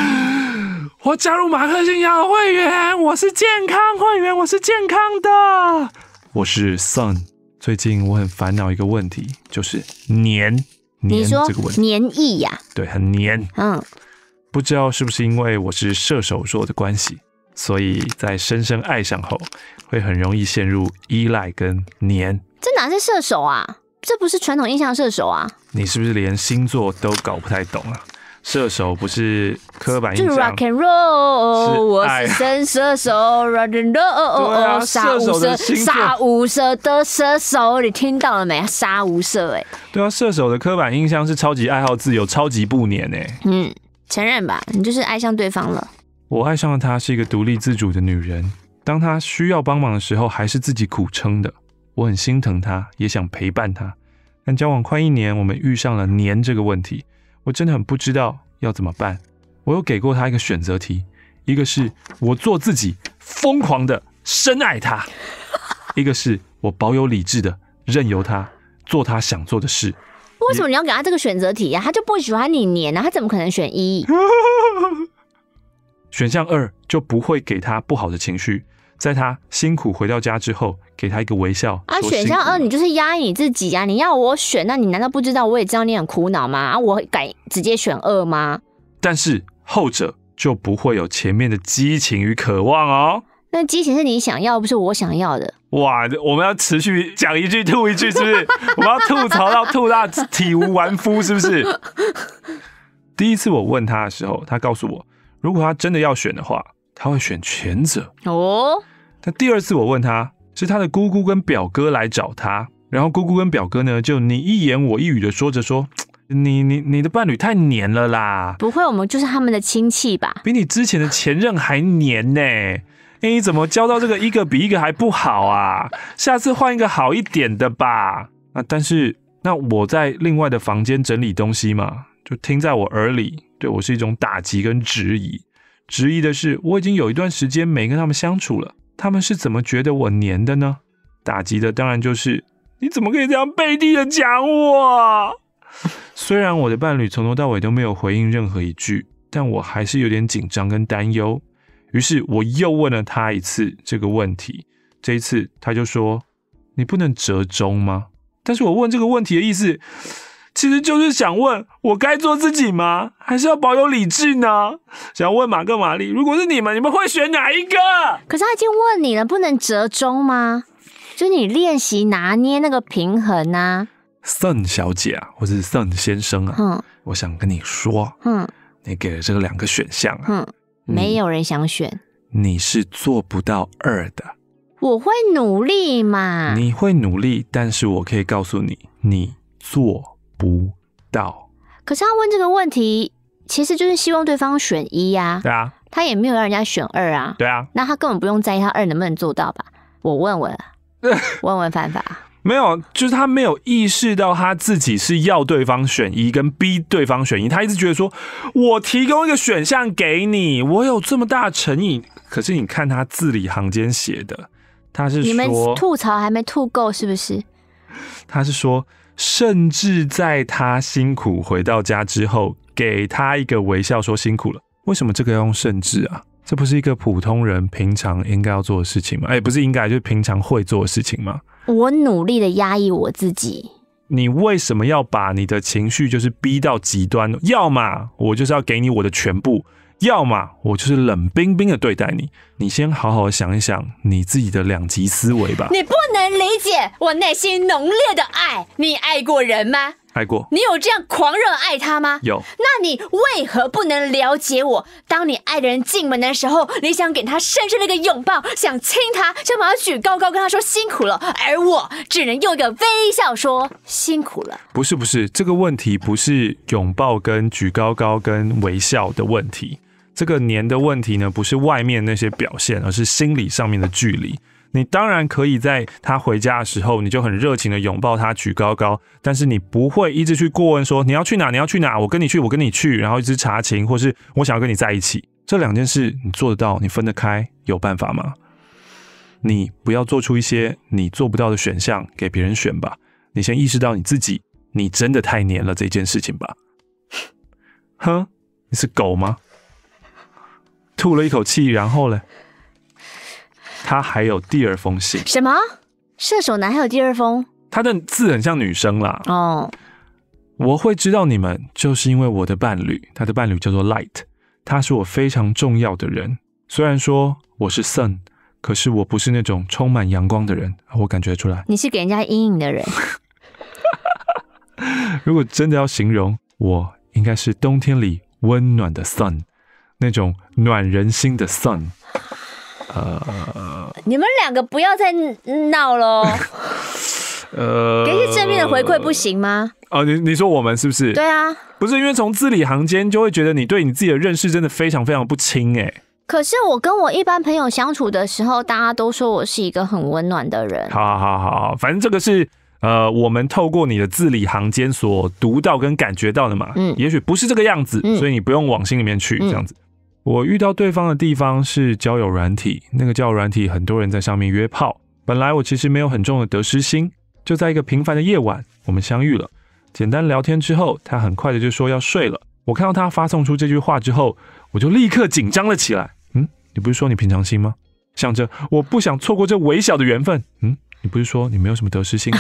我加入马克星摇会员，我是健康会员，我是健康的。我是 Sun，最近我很烦恼一个问题，就是黏黏这个问题，黏腻呀，对，很黏。嗯，不知道是不是因为我是射手座的关系。所以在深深爱上后，会很容易陷入依赖跟黏。这哪是射手啊？这不是传统印象射手啊？你是不是连星座都搞不太懂啊？射手不是刻板印象？就 Rock and Roll，是我是神射手，Rock and Roll，对啊，射手的杀无赦的射手，你听到了没？杀无赦哎。对啊，射手的刻板印象是超级爱好自由，超级不黏呢。嗯，承认吧，你就是爱上对方了。我爱上了她，是一个独立自主的女人。当她需要帮忙的时候，还是自己苦撑的。我很心疼她，也想陪伴她。但交往快一年，我们遇上了黏这个问题。我真的很不知道要怎么办。我有给过她一个选择题，一个是我做自己，疯狂的深爱她；一个是我保有理智的，任由她做她想做的事。为什么你要给她这个选择题呀？她就不喜欢你黏啊，她怎么可能选一？选项二就不会给他不好的情绪，在他辛苦回到家之后，给他一个微笑。啊，选项二，你就是压抑你自己呀！你要我选，那你难道不知道我也知道你很苦恼吗？啊，我敢直接选二吗？但是后者就不会有前面的激情与渴望哦。那激情是你想要，不是我想要的。哇，我们要持续讲一句吐一句，是不是？我们要吐槽到吐到体无完肤，是不是？第一次我问他的时候，他告诉我。如果他真的要选的话，他会选前者哦。但第二次我问他是他的姑姑跟表哥来找他，然后姑姑跟表哥呢，就你一言我一语的说着说，你你你的伴侣太黏了啦。不会，我们就是他们的亲戚吧？比你之前的前任还黏呢？哎，怎么交到这个一个比一个还不好啊？下次换一个好一点的吧。啊，但是那我在另外的房间整理东西嘛。就听在我耳里，对我是一种打击跟质疑。质疑的是，我已经有一段时间没跟他们相处了，他们是怎么觉得我黏的呢？打击的当然就是，你怎么可以这样背地的讲我？虽然我的伴侣从头到尾都没有回应任何一句，但我还是有点紧张跟担忧。于是我又问了他一次这个问题，这一次他就说：“你不能折中吗？”但是我问这个问题的意思。其实就是想问我该做自己吗，还是要保有理智呢？想问马格玛丽，如果是你们，你们会选哪一个？可是他已经问你了，不能折中吗？就你练习拿捏那个平衡啊。Sun 小姐啊，或是 Sun 先生啊，嗯，我想跟你说，嗯，你给了这个两个选项，嗯，没有人想选，你是做不到二的。我会努力嘛。你会努力，但是我可以告诉你，你做。不到，可是他问这个问题，其实就是希望对方选一呀。对啊，他也没有让人家选二啊。对啊，那他根本不用在意他二能不能做到吧？我问问，问问犯法？没有，就是他没有意识到他自己是要对方选一，跟逼对方选一。他一直觉得说，我提供一个选项给你，我有这么大诚意。可是你看他字里行间写的，他是你们吐槽还没吐够是不是？他是说。甚至在他辛苦回到家之后，给他一个微笑，说辛苦了。为什么这个要用甚至啊？这不是一个普通人平常应该要做的事情吗？哎，不是应该，就是平常会做的事情吗？我努力的压抑我自己。你为什么要把你的情绪就是逼到极端？要么我就是要给你我的全部。要么我就是冷冰冰的对待你，你先好好想一想你自己的两极思维吧。你不能理解我内心浓烈的爱。你爱过人吗？爱过。你有这样狂热爱他吗？有。那你为何不能了解我？当你爱的人进门的时候，你想给他深深的一个拥抱，想亲他，想把他举高高，跟他说辛苦了。而我只能用一个微笑说辛苦了。不是不是，这个问题不是拥抱跟举高高跟微笑的问题。这个黏的问题呢，不是外面那些表现，而是心理上面的距离。你当然可以在他回家的时候，你就很热情的拥抱他，举高高。但是你不会一直去过问说你要去哪，你要去哪，我跟你去，我跟你去，然后一直查情，或是我想要跟你在一起。这两件事你做得到，你分得开，有办法吗？你不要做出一些你做不到的选项给别人选吧。你先意识到你自己，你真的太黏了这件事情吧。哼，你是狗吗？吐了一口气，然后呢？他还有第二封信。什么？射手男还有第二封？他的字很像女生啦。哦，我会知道你们，就是因为我的伴侣，他的伴侣叫做 Light，他是我非常重要的人。虽然说我是 Sun，可是我不是那种充满阳光的人，我感觉出来。你是给人家阴影的人。如果真的要形容我，应该是冬天里温暖的 Sun。那种暖人心的 sun，呃，你们两个不要再闹喽。呃，给些正面的回馈不行吗？啊，你你说我们是不是？对啊，不是因为从字里行间就会觉得你对你自己的认识真的非常非常不清哎。可是我跟我一般朋友相处的时候，大家都说我是一个很温暖的人。好好好好，反正这个是呃，我们透过你的字里行间所读到跟感觉到的嘛。嗯，也许不是这个样子，所以你不用往心里面去这样子。我遇到对方的地方是交友软体，那个交友软体很多人在上面约炮。本来我其实没有很重的得失心，就在一个平凡的夜晚，我们相遇了。简单聊天之后，他很快的就说要睡了。我看到他发送出这句话之后，我就立刻紧张了起来。嗯，你不是说你平常心吗？想着我不想错过这微小的缘分。嗯，你不是说你没有什么得失心，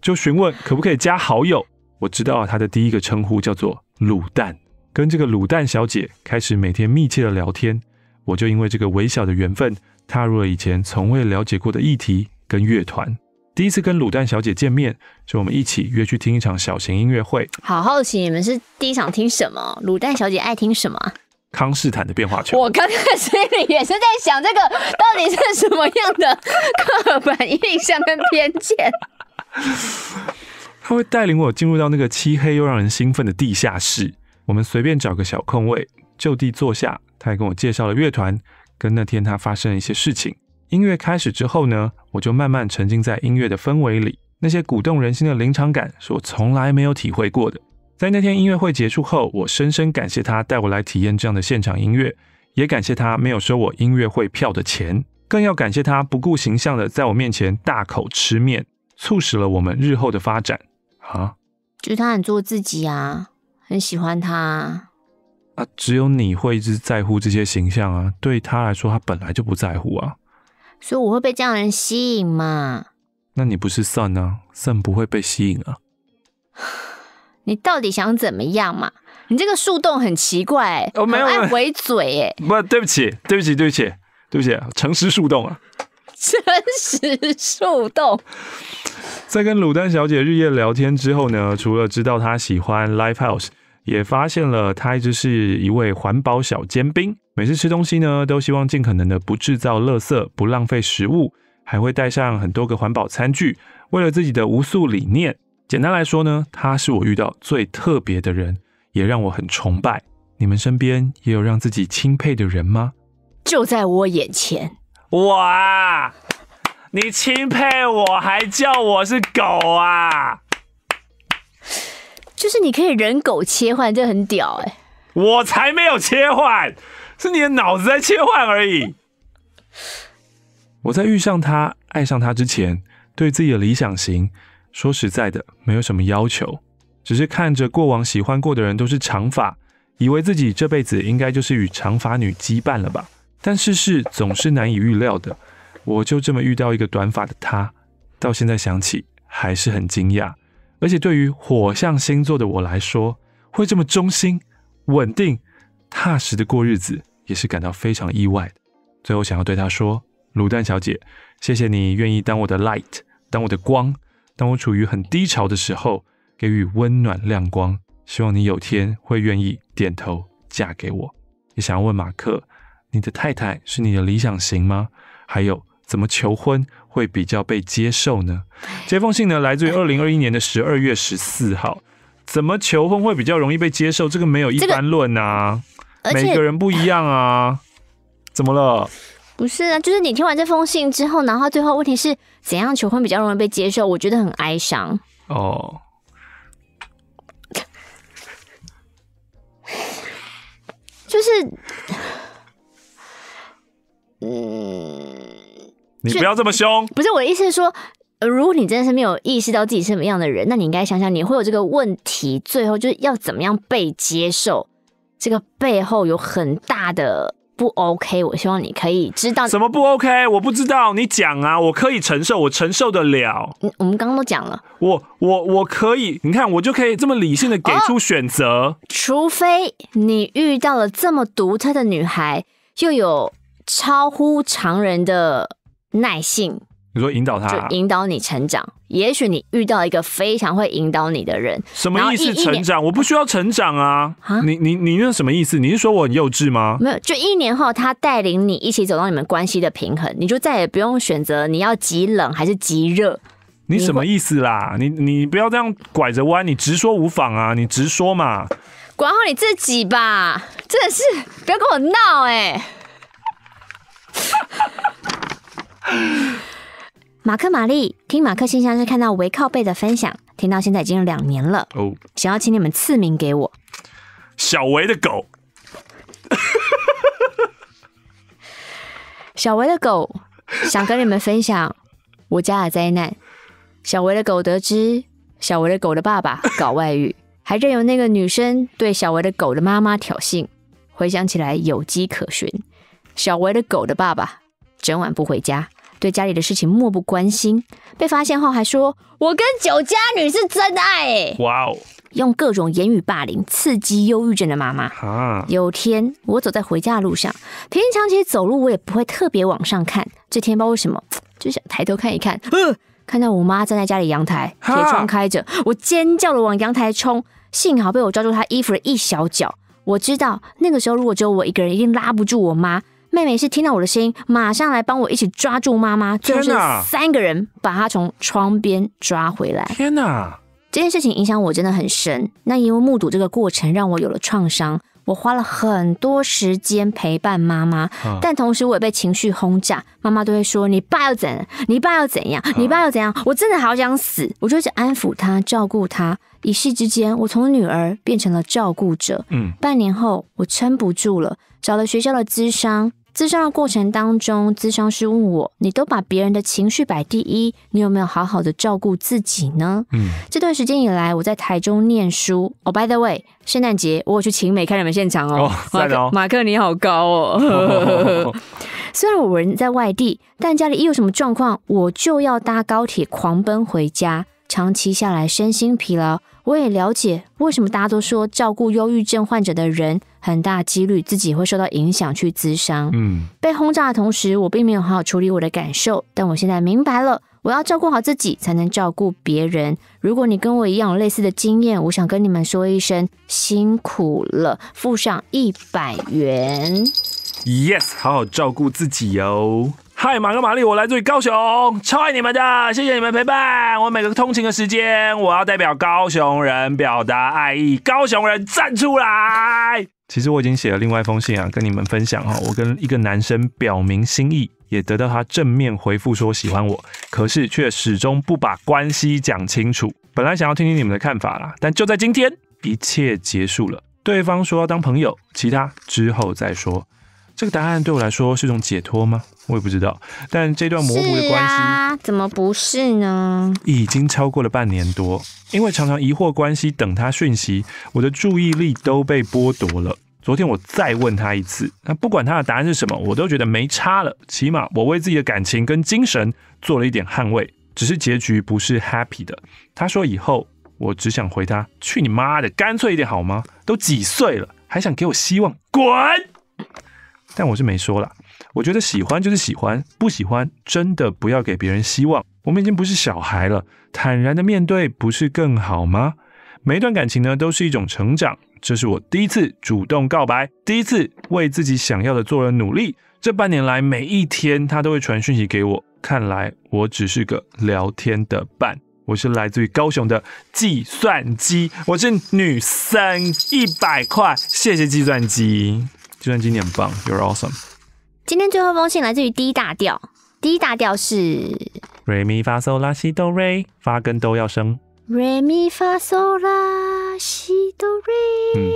就询问可不可以加好友。我知道他的第一个称呼叫做卤蛋。跟这个卤蛋小姐开始每天密切的聊天，我就因为这个微小的缘分，踏入了以前从未了解过的议题跟乐团。第一次跟卤蛋小姐见面，是我们一起约去听一场小型音乐会。好好奇，你们是第一场听什么？卤蛋小姐爱听什么？康斯坦的变化权。我刚刚心里也是在想，这个到底是什么样的刻板印象跟偏见？他会带领我进入到那个漆黑又让人兴奋的地下室。我们随便找个小空位，就地坐下。他还跟我介绍了乐团，跟那天他发生了一些事情。音乐开始之后呢，我就慢慢沉浸在音乐的氛围里。那些鼓动人心的临场感，是我从来没有体会过的。在那天音乐会结束后，我深深感谢他带我来体验这样的现场音乐，也感谢他没有收我音乐会票的钱，更要感谢他不顾形象的在我面前大口吃面，促使了我们日后的发展。啊，就是他很做自己啊。很喜欢他啊！只有你会一直在乎这些形象啊！对他来说，他本来就不在乎啊！所以我会被这样的人吸引嘛？那你不是善啊？善不会被吸引啊！你到底想怎么样嘛？你这个树洞很奇怪，哦，没有，没回嘴，哎，不，对不起，对不起，对不起，对不起，诚实树洞啊！真实触动。在跟卤蛋小姐日夜聊天之后呢，除了知道她喜欢 Live House，也发现了她一直是一位环保小尖兵。每次吃东西呢，都希望尽可能的不制造垃圾、不浪费食物，还会带上很多个环保餐具。为了自己的无数理念，简单来说呢，她是我遇到最特别的人，也让我很崇拜。你们身边也有让自己钦佩的人吗？就在我眼前。我啊，你钦佩我，还叫我是狗啊？就是你可以人狗切换，这很屌哎！我才没有切换，是你的脑子在切换而已。我在遇上他、爱上他之前，对自己的理想型，说实在的，没有什么要求，只是看着过往喜欢过的人都是长发，以为自己这辈子应该就是与长发女羁绊了吧。但世事总是难以预料的，我就这么遇到一个短发的他，到现在想起还是很惊讶。而且对于火象星座的我来说，会这么忠心、稳定、踏实的过日子，也是感到非常意外的。最后想要对他说，卤蛋小姐，谢谢你愿意当我的 light，当我的光，当我处于很低潮的时候给予温暖亮光。希望你有天会愿意点头嫁给我。也想要问马克。你的太太是你的理想型吗？还有，怎么求婚会比较被接受呢？这封信呢，来自于二零二一年的十二月十四号。怎么求婚会比较容易被接受？这个没有一般论啊，每个人不一样啊。怎么了？不是啊，就是你听完这封信之后，然后最后问题是怎样求婚比较容易被接受？我觉得很哀伤哦。就是。嗯，你不要这么凶。不是我的意思是说，如果你真的是没有意识到自己是什么样的人，那你应该想想你会有这个问题，最后就是要怎么样被接受。这个背后有很大的不 OK。我希望你可以知道什么不 OK。我不知道，你讲啊，我可以承受，我承受得了。嗯，我们刚刚都讲了，我我我可以，你看我就可以这么理性的给出选择。除非你遇到了这么独特的女孩，又有。超乎常人的耐性，你说引导他，就引导你成长。也许你遇到一个非常会引导你的人。什么意思？成长？我不需要成长啊！啊，你你你那什么意思？你是说我很幼稚吗？没有，就一年后，他带领你一起走到你们关系的平衡，你就再也不用选择你要极冷还是极热。你什么意思啦？你你不要这样拐着弯，你直说无妨啊！你直说嘛。管好你自己吧，真的是不要跟我闹哎。马克、玛丽，听马克信箱是看到维靠背的分享，听到现在已经两年了，哦，想要请你们赐名给我。小维的狗，小维的狗想跟你们分享我家的灾难。小维的狗得知小维的狗的爸爸搞外遇，还任由那个女生对小维的狗的妈妈挑衅，回想起来有迹可循。小维的狗的爸爸整晚不回家，对家里的事情漠不关心。被发现后还说：“我跟酒家女是真爱。”哎，哇哦！用各种言语霸凌刺激忧郁症的妈妈。啊！有天我走在回家的路上，平常其实走路我也不会特别往上看。这天不知道为什么，就想抬头看一看。嗯，看到我妈站在家里阳台，铁窗开着，我尖叫的往阳台冲。幸好被我抓住她衣服的一小角。我知道那个时候如果只有我一个人，一定拉不住我妈。妹妹是听到我的声音，马上来帮我一起抓住妈妈，就是三个人把她从窗边抓回来。天哪！这件事情影响我真的很深，那因为目睹这个过程让我有了创伤，我花了很多时间陪伴妈妈，但同时我也被情绪轰炸。妈妈都会说：“你爸又怎？你爸又怎样？你爸又怎样？”我真的好想死，我就一直安抚她，照顾她。一夕之间，我从女儿变成了照顾者。嗯，半年后我撑不住了，找了学校的咨商。咨商的过程当中，咨商师问我：“你都把别人的情绪摆第一，你有没有好好的照顾自己呢？”嗯，这段时间以来，我在台中念书。哦，By the way，圣诞节我有去晴美看你们现场哦。哦，三楼。马克你好高哦。虽然我人在外地，但家里一有什么状况，我就要搭高铁狂奔回家。长期下来身心疲劳，我也了解为什么大家都说照顾忧郁症患者的人，很大几率自己会受到影响去自伤。嗯，被轰炸的同时，我并没有好好处理我的感受，但我现在明白了，我要照顾好自己才能照顾别人。如果你跟我一样有类似的经验，我想跟你们说一声辛苦了，附上一百元。Yes，好好照顾自己哟。嗨，马哥玛丽，我来自于高雄，超爱你们的，谢谢你们陪伴。我每个通勤的时间，我要代表高雄人表达爱意，高雄人站出来。其实我已经写了另外一封信啊，跟你们分享哈。我跟一个男生表明心意，也得到他正面回复说喜欢我，可是却始终不把关系讲清楚。本来想要听听你们的看法啦，但就在今天，一切结束了。对方说要当朋友，其他之后再说。这个答案对我来说是种解脱吗？我也不知道，但这段模糊的关系，怎么不是呢？已经超过了半年多，因为常常疑惑关系，等他讯息，我的注意力都被剥夺了。昨天我再问他一次，那不管他的答案是什么，我都觉得没差了。起码我为自己的感情跟精神做了一点捍卫。只是结局不是 happy 的。他说以后我只想回他，去你妈的，干脆一点好吗？都几岁了，还想给我希望？滚！但我是没说了。我觉得喜欢就是喜欢，不喜欢真的不要给别人希望。我们已经不是小孩了，坦然的面对不是更好吗？每一段感情呢，都是一种成长。这是我第一次主动告白，第一次为自己想要的做了努力。这半年来，每一天他都会传讯息给我。看来我只是个聊天的伴。我是来自于高雄的计算机，我是女生，一百块，谢谢计算机。计算机你很棒，You're awesome。今天最后一封信来自于第一大调。第一大调是。re mi fa sol la si do re，发根都要升。re mi fa sol la si do re。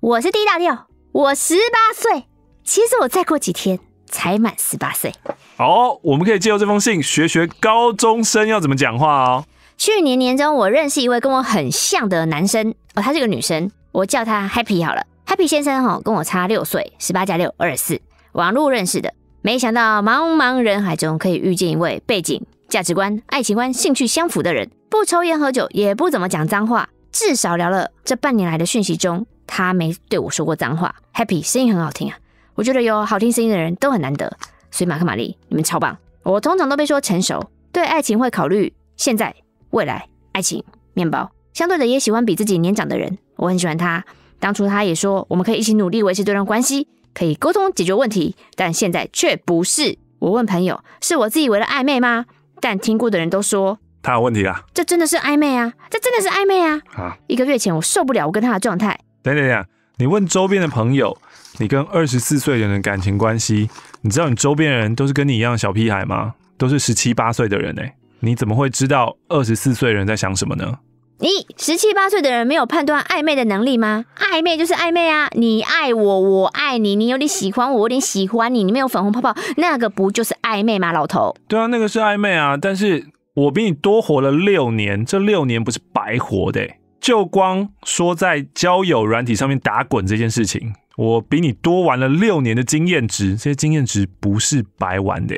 我是第一大调，我十八岁。其实我再过几天才满十八岁。好，我们可以借由这封信学学高中生要怎么讲话哦。去年年中，我认识一位跟我很像的男生哦，她是个女生，我叫她 Happy 好了。Happy 先生哈，跟我差六岁，十八加六二四。网络认识的，没想到茫茫人海中可以遇见一位背景、价值观、爱情观、兴趣相符的人。不抽烟喝酒，也不怎么讲脏话。至少聊了这半年来的讯息中，他没对我说过脏话。Happy 声音很好听啊，我觉得有好听声音的人都很难得。所以马克、玛丽，你们超棒。我通常都被说成熟，对爱情会考虑现在、未来爱情。面包相对的也喜欢比自己年长的人，我很喜欢他。当初他也说我们可以一起努力维持这段关系，可以沟通解决问题，但现在却不是。我问朋友，是我自以为的暧昧吗？但听过的人都说他有问题啊，这真的是暧昧啊！这真的是暧昧啊！啊！一个月前我受不了我跟他的状态。等等等，你问周边的朋友，你跟二十四岁人的感情关系，你知道你周边人都是跟你一样小屁孩吗？都是十七八岁的人哎，你怎么会知道二十四岁人在想什么呢？你十七八岁的人没有判断暧昧的能力吗？暧昧就是暧昧啊！你爱我，我爱你，你有点喜欢我，我有点喜欢你，你没有粉红泡泡，那个不就是暧昧吗？老头，对啊，那个是暧昧啊！但是我比你多活了六年，这六年不是白活的。就光说在交友软体上面打滚这件事情，我比你多玩了六年的经验值，这些经验值不是白玩的。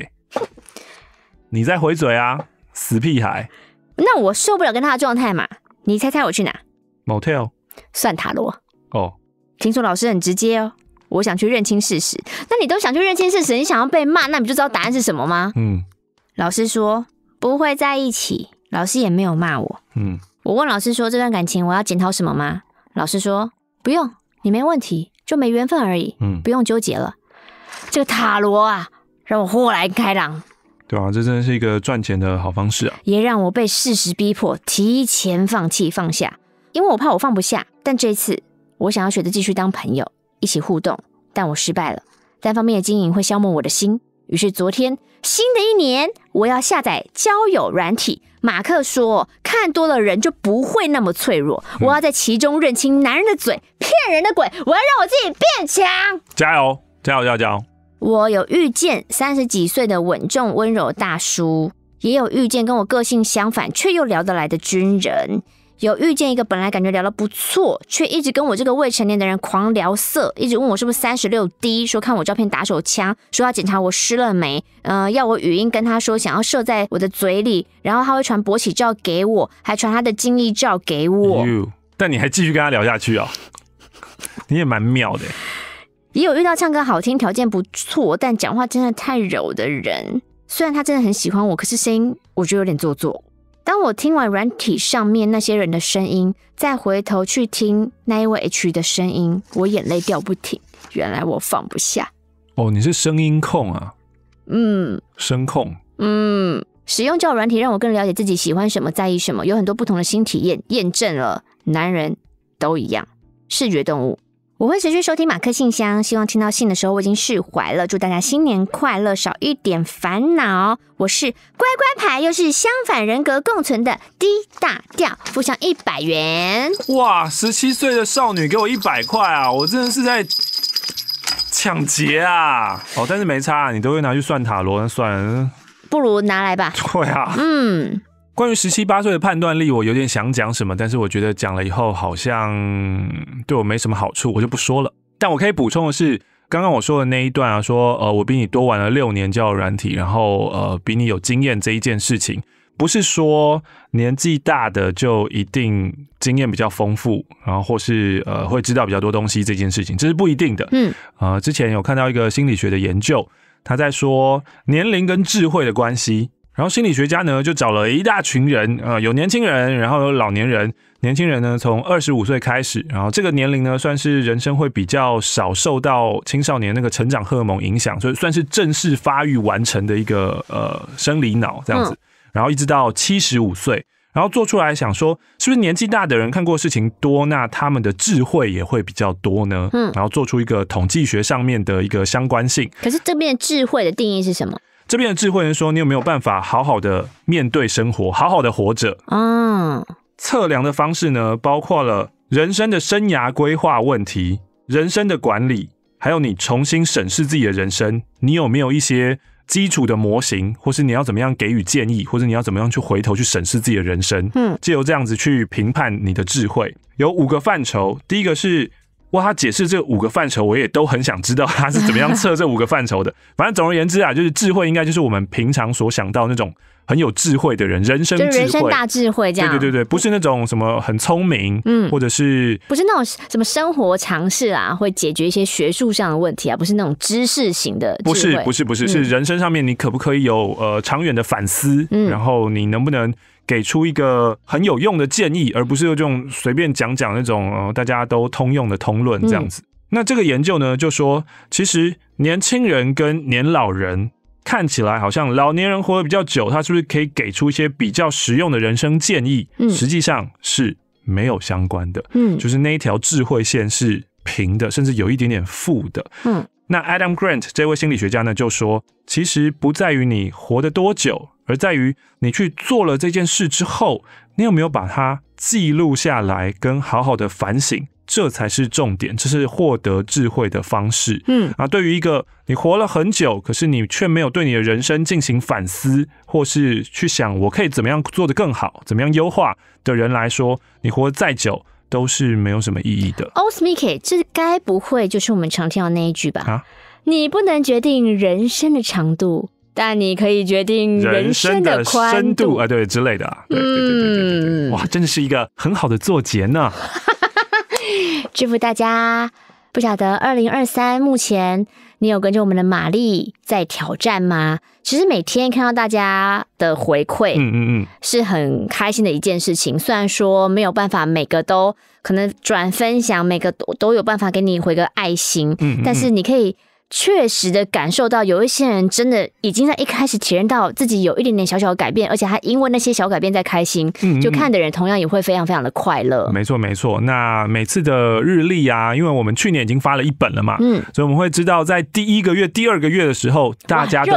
你在回嘴啊，死屁孩！那我受不了跟他的状态嘛。你猜猜我去哪？Motel。算塔罗。哦。听说老师很直接哦。我想去认清事实。那你都想去认清事实，你想要被骂，那你就知道答案是什么吗？嗯。老师说不会在一起。老师也没有骂我。嗯。我问老师说这段感情我要检讨什么吗？老师说不用，你没问题，就没缘分而已。嗯。不用纠结了。这个塔罗啊，让我豁然开朗。对啊，这真的是一个赚钱的好方式啊！也让我被事实逼迫，提前放弃放下，因为我怕我放不下。但这次我想要选择继续当朋友，一起互动，但我失败了。单方面的经营会消磨我的心。于是昨天，新的一年，我要下载交友软体。马克说，看多了人就不会那么脆弱。我要在其中认清男人的嘴，骗人的鬼。我要让我自己变强。加油，加油，加油！加油！我有遇见三十几岁的稳重温柔大叔，也有遇见跟我个性相反却又聊得来的军人，有遇见一个本来感觉聊得不错，却一直跟我这个未成年的人狂聊色，一直问我是不是三十六 D，说看我照片打手枪，说要检查我湿了没，嗯，要我语音跟他说想要射在我的嘴里，然后他会传勃起照给我，还传他的精液照给我。但你还继续跟他聊下去啊？你也蛮妙的。也有遇到唱歌好听、条件不错，但讲话真的太柔的人。虽然他真的很喜欢我，可是声音我觉得有点做作。当我听完软体上面那些人的声音，再回头去听那一位 H 的声音，我眼泪掉不停。原来我放不下。哦，你是声音控啊？嗯，声控。嗯，使用教软体让我更了解自己喜欢什么、在意什么，有很多不同的新体验。验证了，男人都一样，视觉动物。我会持续收听马克信箱，希望听到信的时候我已经释怀了。祝大家新年快乐，少一点烦恼。我是乖乖牌，又是相反人格共存的低大调，付上一百元。哇，十七岁的少女给我一百块啊，我真的是在抢劫啊！哦，但是没差，你都会拿去算塔罗，那算了，不如拿来吧。对啊，嗯。关于十七八岁的判断力，我有点想讲什么，但是我觉得讲了以后好像对我没什么好处，我就不说了。但我可以补充的是，刚刚我说的那一段啊，说呃，我比你多玩了六年叫软体，然后呃，比你有经验这一件事情，不是说年纪大的就一定经验比较丰富，然后或是呃会知道比较多东西这件事情，这是不一定的。嗯，呃，之前有看到一个心理学的研究，他在说年龄跟智慧的关系。然后心理学家呢，就找了一大群人，呃，有年轻人，然后有老年人。年轻人呢，从二十五岁开始，然后这个年龄呢，算是人生会比较少受到青少年那个成长荷尔蒙影响，所以算是正式发育完成的一个呃生理脑这样子。然后一直到七十五岁，然后做出来想说，是不是年纪大的人看过事情多，那他们的智慧也会比较多呢？嗯，然后做出一个统计学上面的一个相关性。可是这边智慧的定义是什么？这边的智慧人说：“你有没有办法好好的面对生活，好好的活着？嗯，测量的方式呢，包括了人生的生涯规划问题、人生的管理，还有你重新审视自己的人生，你有没有一些基础的模型，或是你要怎么样给予建议，或者你要怎么样去回头去审视自己的人生？嗯，借由这样子去评判你的智慧，有五个范畴，第一个是。”哇，他解释这五个范畴，我也都很想知道他是怎么样测这五个范畴的。反正总而言之啊，就是智慧应该就是我们平常所想到那种很有智慧的人，人生智慧，大智慧这样。对对对，不是那种什么很聪明，嗯，或者是不是那种什么生活常识啊，会解决一些学术上的问题啊，不是那种知识型的。不是不是不是是人生上面你可不可以有呃长远的反思，然后你能不能？给出一个很有用的建议，而不是用这种随便讲讲那种，大家都通用的通论这样子。那这个研究呢，就说其实年轻人跟年老人看起来好像老年人活得比较久，他是不是可以给出一些比较实用的人生建议？嗯，实际上是没有相关的。嗯，就是那一条智慧线是平的，甚至有一点点负的。嗯。那 Adam Grant 这位心理学家呢，就说，其实不在于你活得多久，而在于你去做了这件事之后，你有没有把它记录下来，跟好好的反省，这才是重点，这是获得智慧的方式。嗯，啊，对于一个你活了很久，可是你却没有对你的人生进行反思，或是去想我可以怎么样做得更好，怎么样优化的人来说，你活得再久。都是没有什么意义的。o s m i c k e 这该不会就是我们常听到那一句吧？啊，你不能决定人生的长度，但你可以决定人生的宽度啊，对之类的。对，哇，真的是一个很好的作结呢。祝福大家！不晓得二零二三目前你有跟着我们的玛丽在挑战吗？其实每天看到大家的回馈，嗯嗯嗯，是很开心的一件事情。虽然说没有办法每个都可能转分享，每个都都有办法给你回个爱心，嗯，但是你可以。确实的感受到，有一些人真的已经在一开始体验到自己有一点点小小的改变，而且还因为那些小改变在开心，就看的人同样也会非常非常的快乐。没错没错，那每次的日历啊，因为我们去年已经发了一本了嘛，嗯，所以我们会知道在第一个月、第二个月的时候，大家都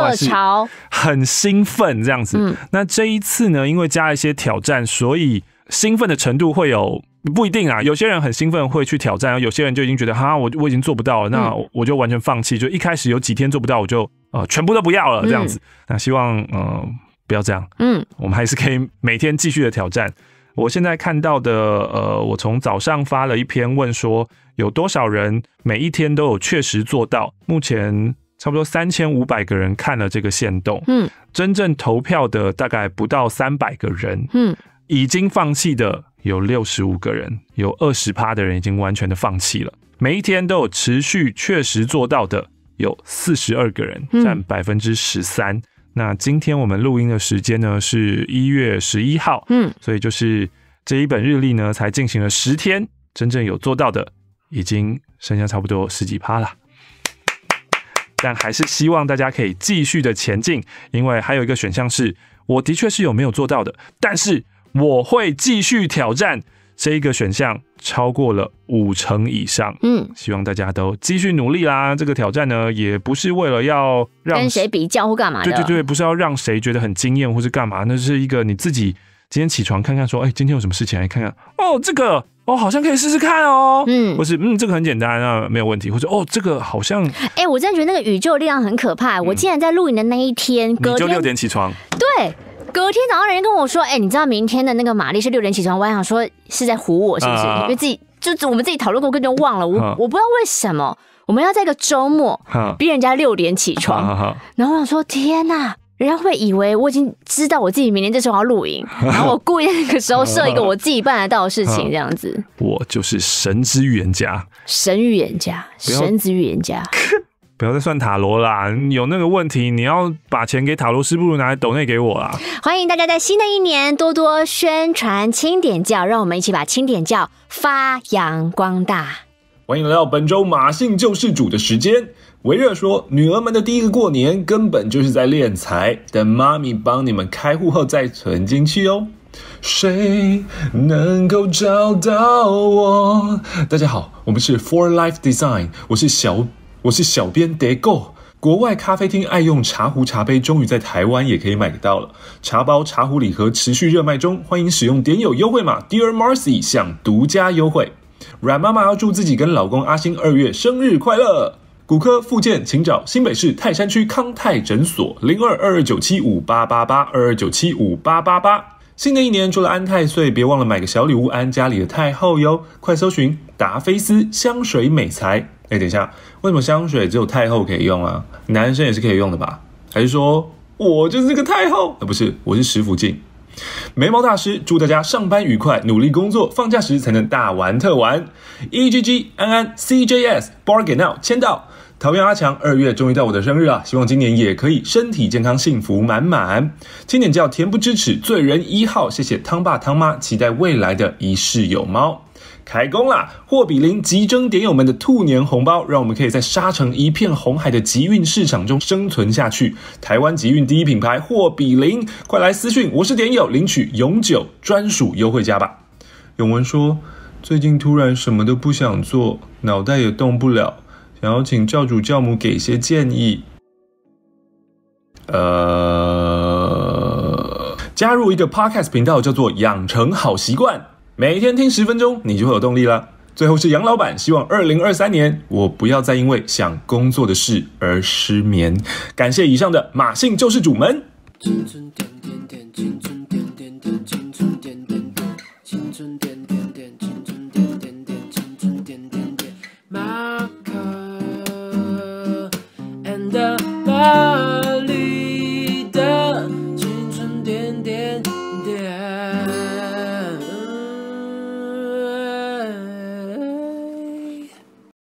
很兴奋这样子。那这一次呢，因为加一些挑战，所以。兴奋的程度会有不一定啊，有些人很兴奋，会去挑战；有些人就已经觉得哈，我我已经做不到了，那我就完全放弃。就一开始有几天做不到，我就呃全部都不要了这样子。那希望嗯不要这样，嗯，我们还是可以每天继续的挑战。我现在看到的呃，我从早上发了一篇问说有多少人每一天都有确实做到，目前差不多三千五百个人看了这个限动，嗯，真正投票的大概不到三百个人，嗯。已经放弃的有六十五个人，有二十趴的人已经完全的放弃了。每一天都有持续确实做到的，有四十二个人，占百分之十三。那今天我们录音的时间呢是一月十一号，嗯，所以就是这一本日历呢才进行了十天，真正有做到的已经剩下差不多十几趴了。但还是希望大家可以继续的前进，因为还有一个选项是，我的确是有没有做到的，但是。我会继续挑战这一个选项，超过了五成以上。嗯，希望大家都继续努力啦。这个挑战呢，也不是为了要让跟谁比较或干嘛。对对对，不是要让谁觉得很惊艳或是干嘛，那是一个你自己今天起床看看，说哎，今天有什么事情？来看看哦，这个哦，好像可以试试看哦。嗯，或是嗯，这个很简单啊，没有问题。或者哦，这个好像哎，我真的觉得那个宇宙力量很可怕。我竟然在录影的那一天，你就六点起床。对。隔天早上，人家跟我说：“哎，你知道明天的那个玛丽是六点起床。”我还想说是在唬我，是不是？因为自己就我们自己讨论过，根本就忘了。我我不知道为什么我们要在一个周末逼人家六点起床。然后我想说，天哪，人家会以为我已经知道我自己明天这时候要露营，然后我故意那个时候设一个我自己办得到的事情，这样子。我就是神之预言家，神预言家，神之预言家。不要再算塔罗啦！有那个问题，你要把钱给塔罗师，不如拿来抖内给我啦。欢迎大家在新的一年多多宣传清点教，让我们一起把清点教发扬光大。欢迎来到本周马姓救世主的时间。维热说：“女儿们的第一个过年根本就是在敛财，等妈咪帮你们开户后再存进去哦。”谁能够找到我？大家好，我们是 Four Life Design，我是小。我是小编，g o 国外咖啡厅爱用茶壶、茶杯，终于在台湾也可以买到了。茶包、茶壶礼盒持续热卖中，欢迎使用点有优惠码 Dear Marcy 享独家优惠。阮妈妈要祝自己跟老公阿星二月生日快乐。骨科复健，请找新北市泰山区康泰诊所零二二二九七五八八八二二九七五八八八。新的一年除了安太岁，别忘了买个小礼物安家里的太后哟。快搜寻达菲斯香水美材。哎，等一下。为什么香水只有太后可以用啊？男生也是可以用的吧？还是说我就是个太后？啊，不是，我是石福晋。眉毛大师祝大家上班愉快，努力工作，放假时才能大玩特玩。E G G 安安 C J S b r 波 Now 签到。桃园阿强，二月终于到我的生日了，希望今年也可以身体健康，幸福满满。经典叫甜不知耻醉人一号，谢谢汤爸汤妈，期待未来的一世有猫。开工啦！霍比邻急征点友们的兔年红包，让我们可以在沙城一片红海的集运市场中生存下去。台湾集运第一品牌霍比邻，快来私讯我，是点友领取永久专属优惠价吧。永文说，最近突然什么都不想做，脑袋也动不了，想要请教主教母给些建议。呃，加入一个 Podcast 频道，叫做养成好习惯。每天听十分钟，你就会有动力了。最后是杨老板，希望二零二三年我不要再因为想工作的事而失眠。感谢以上的马姓救世主们。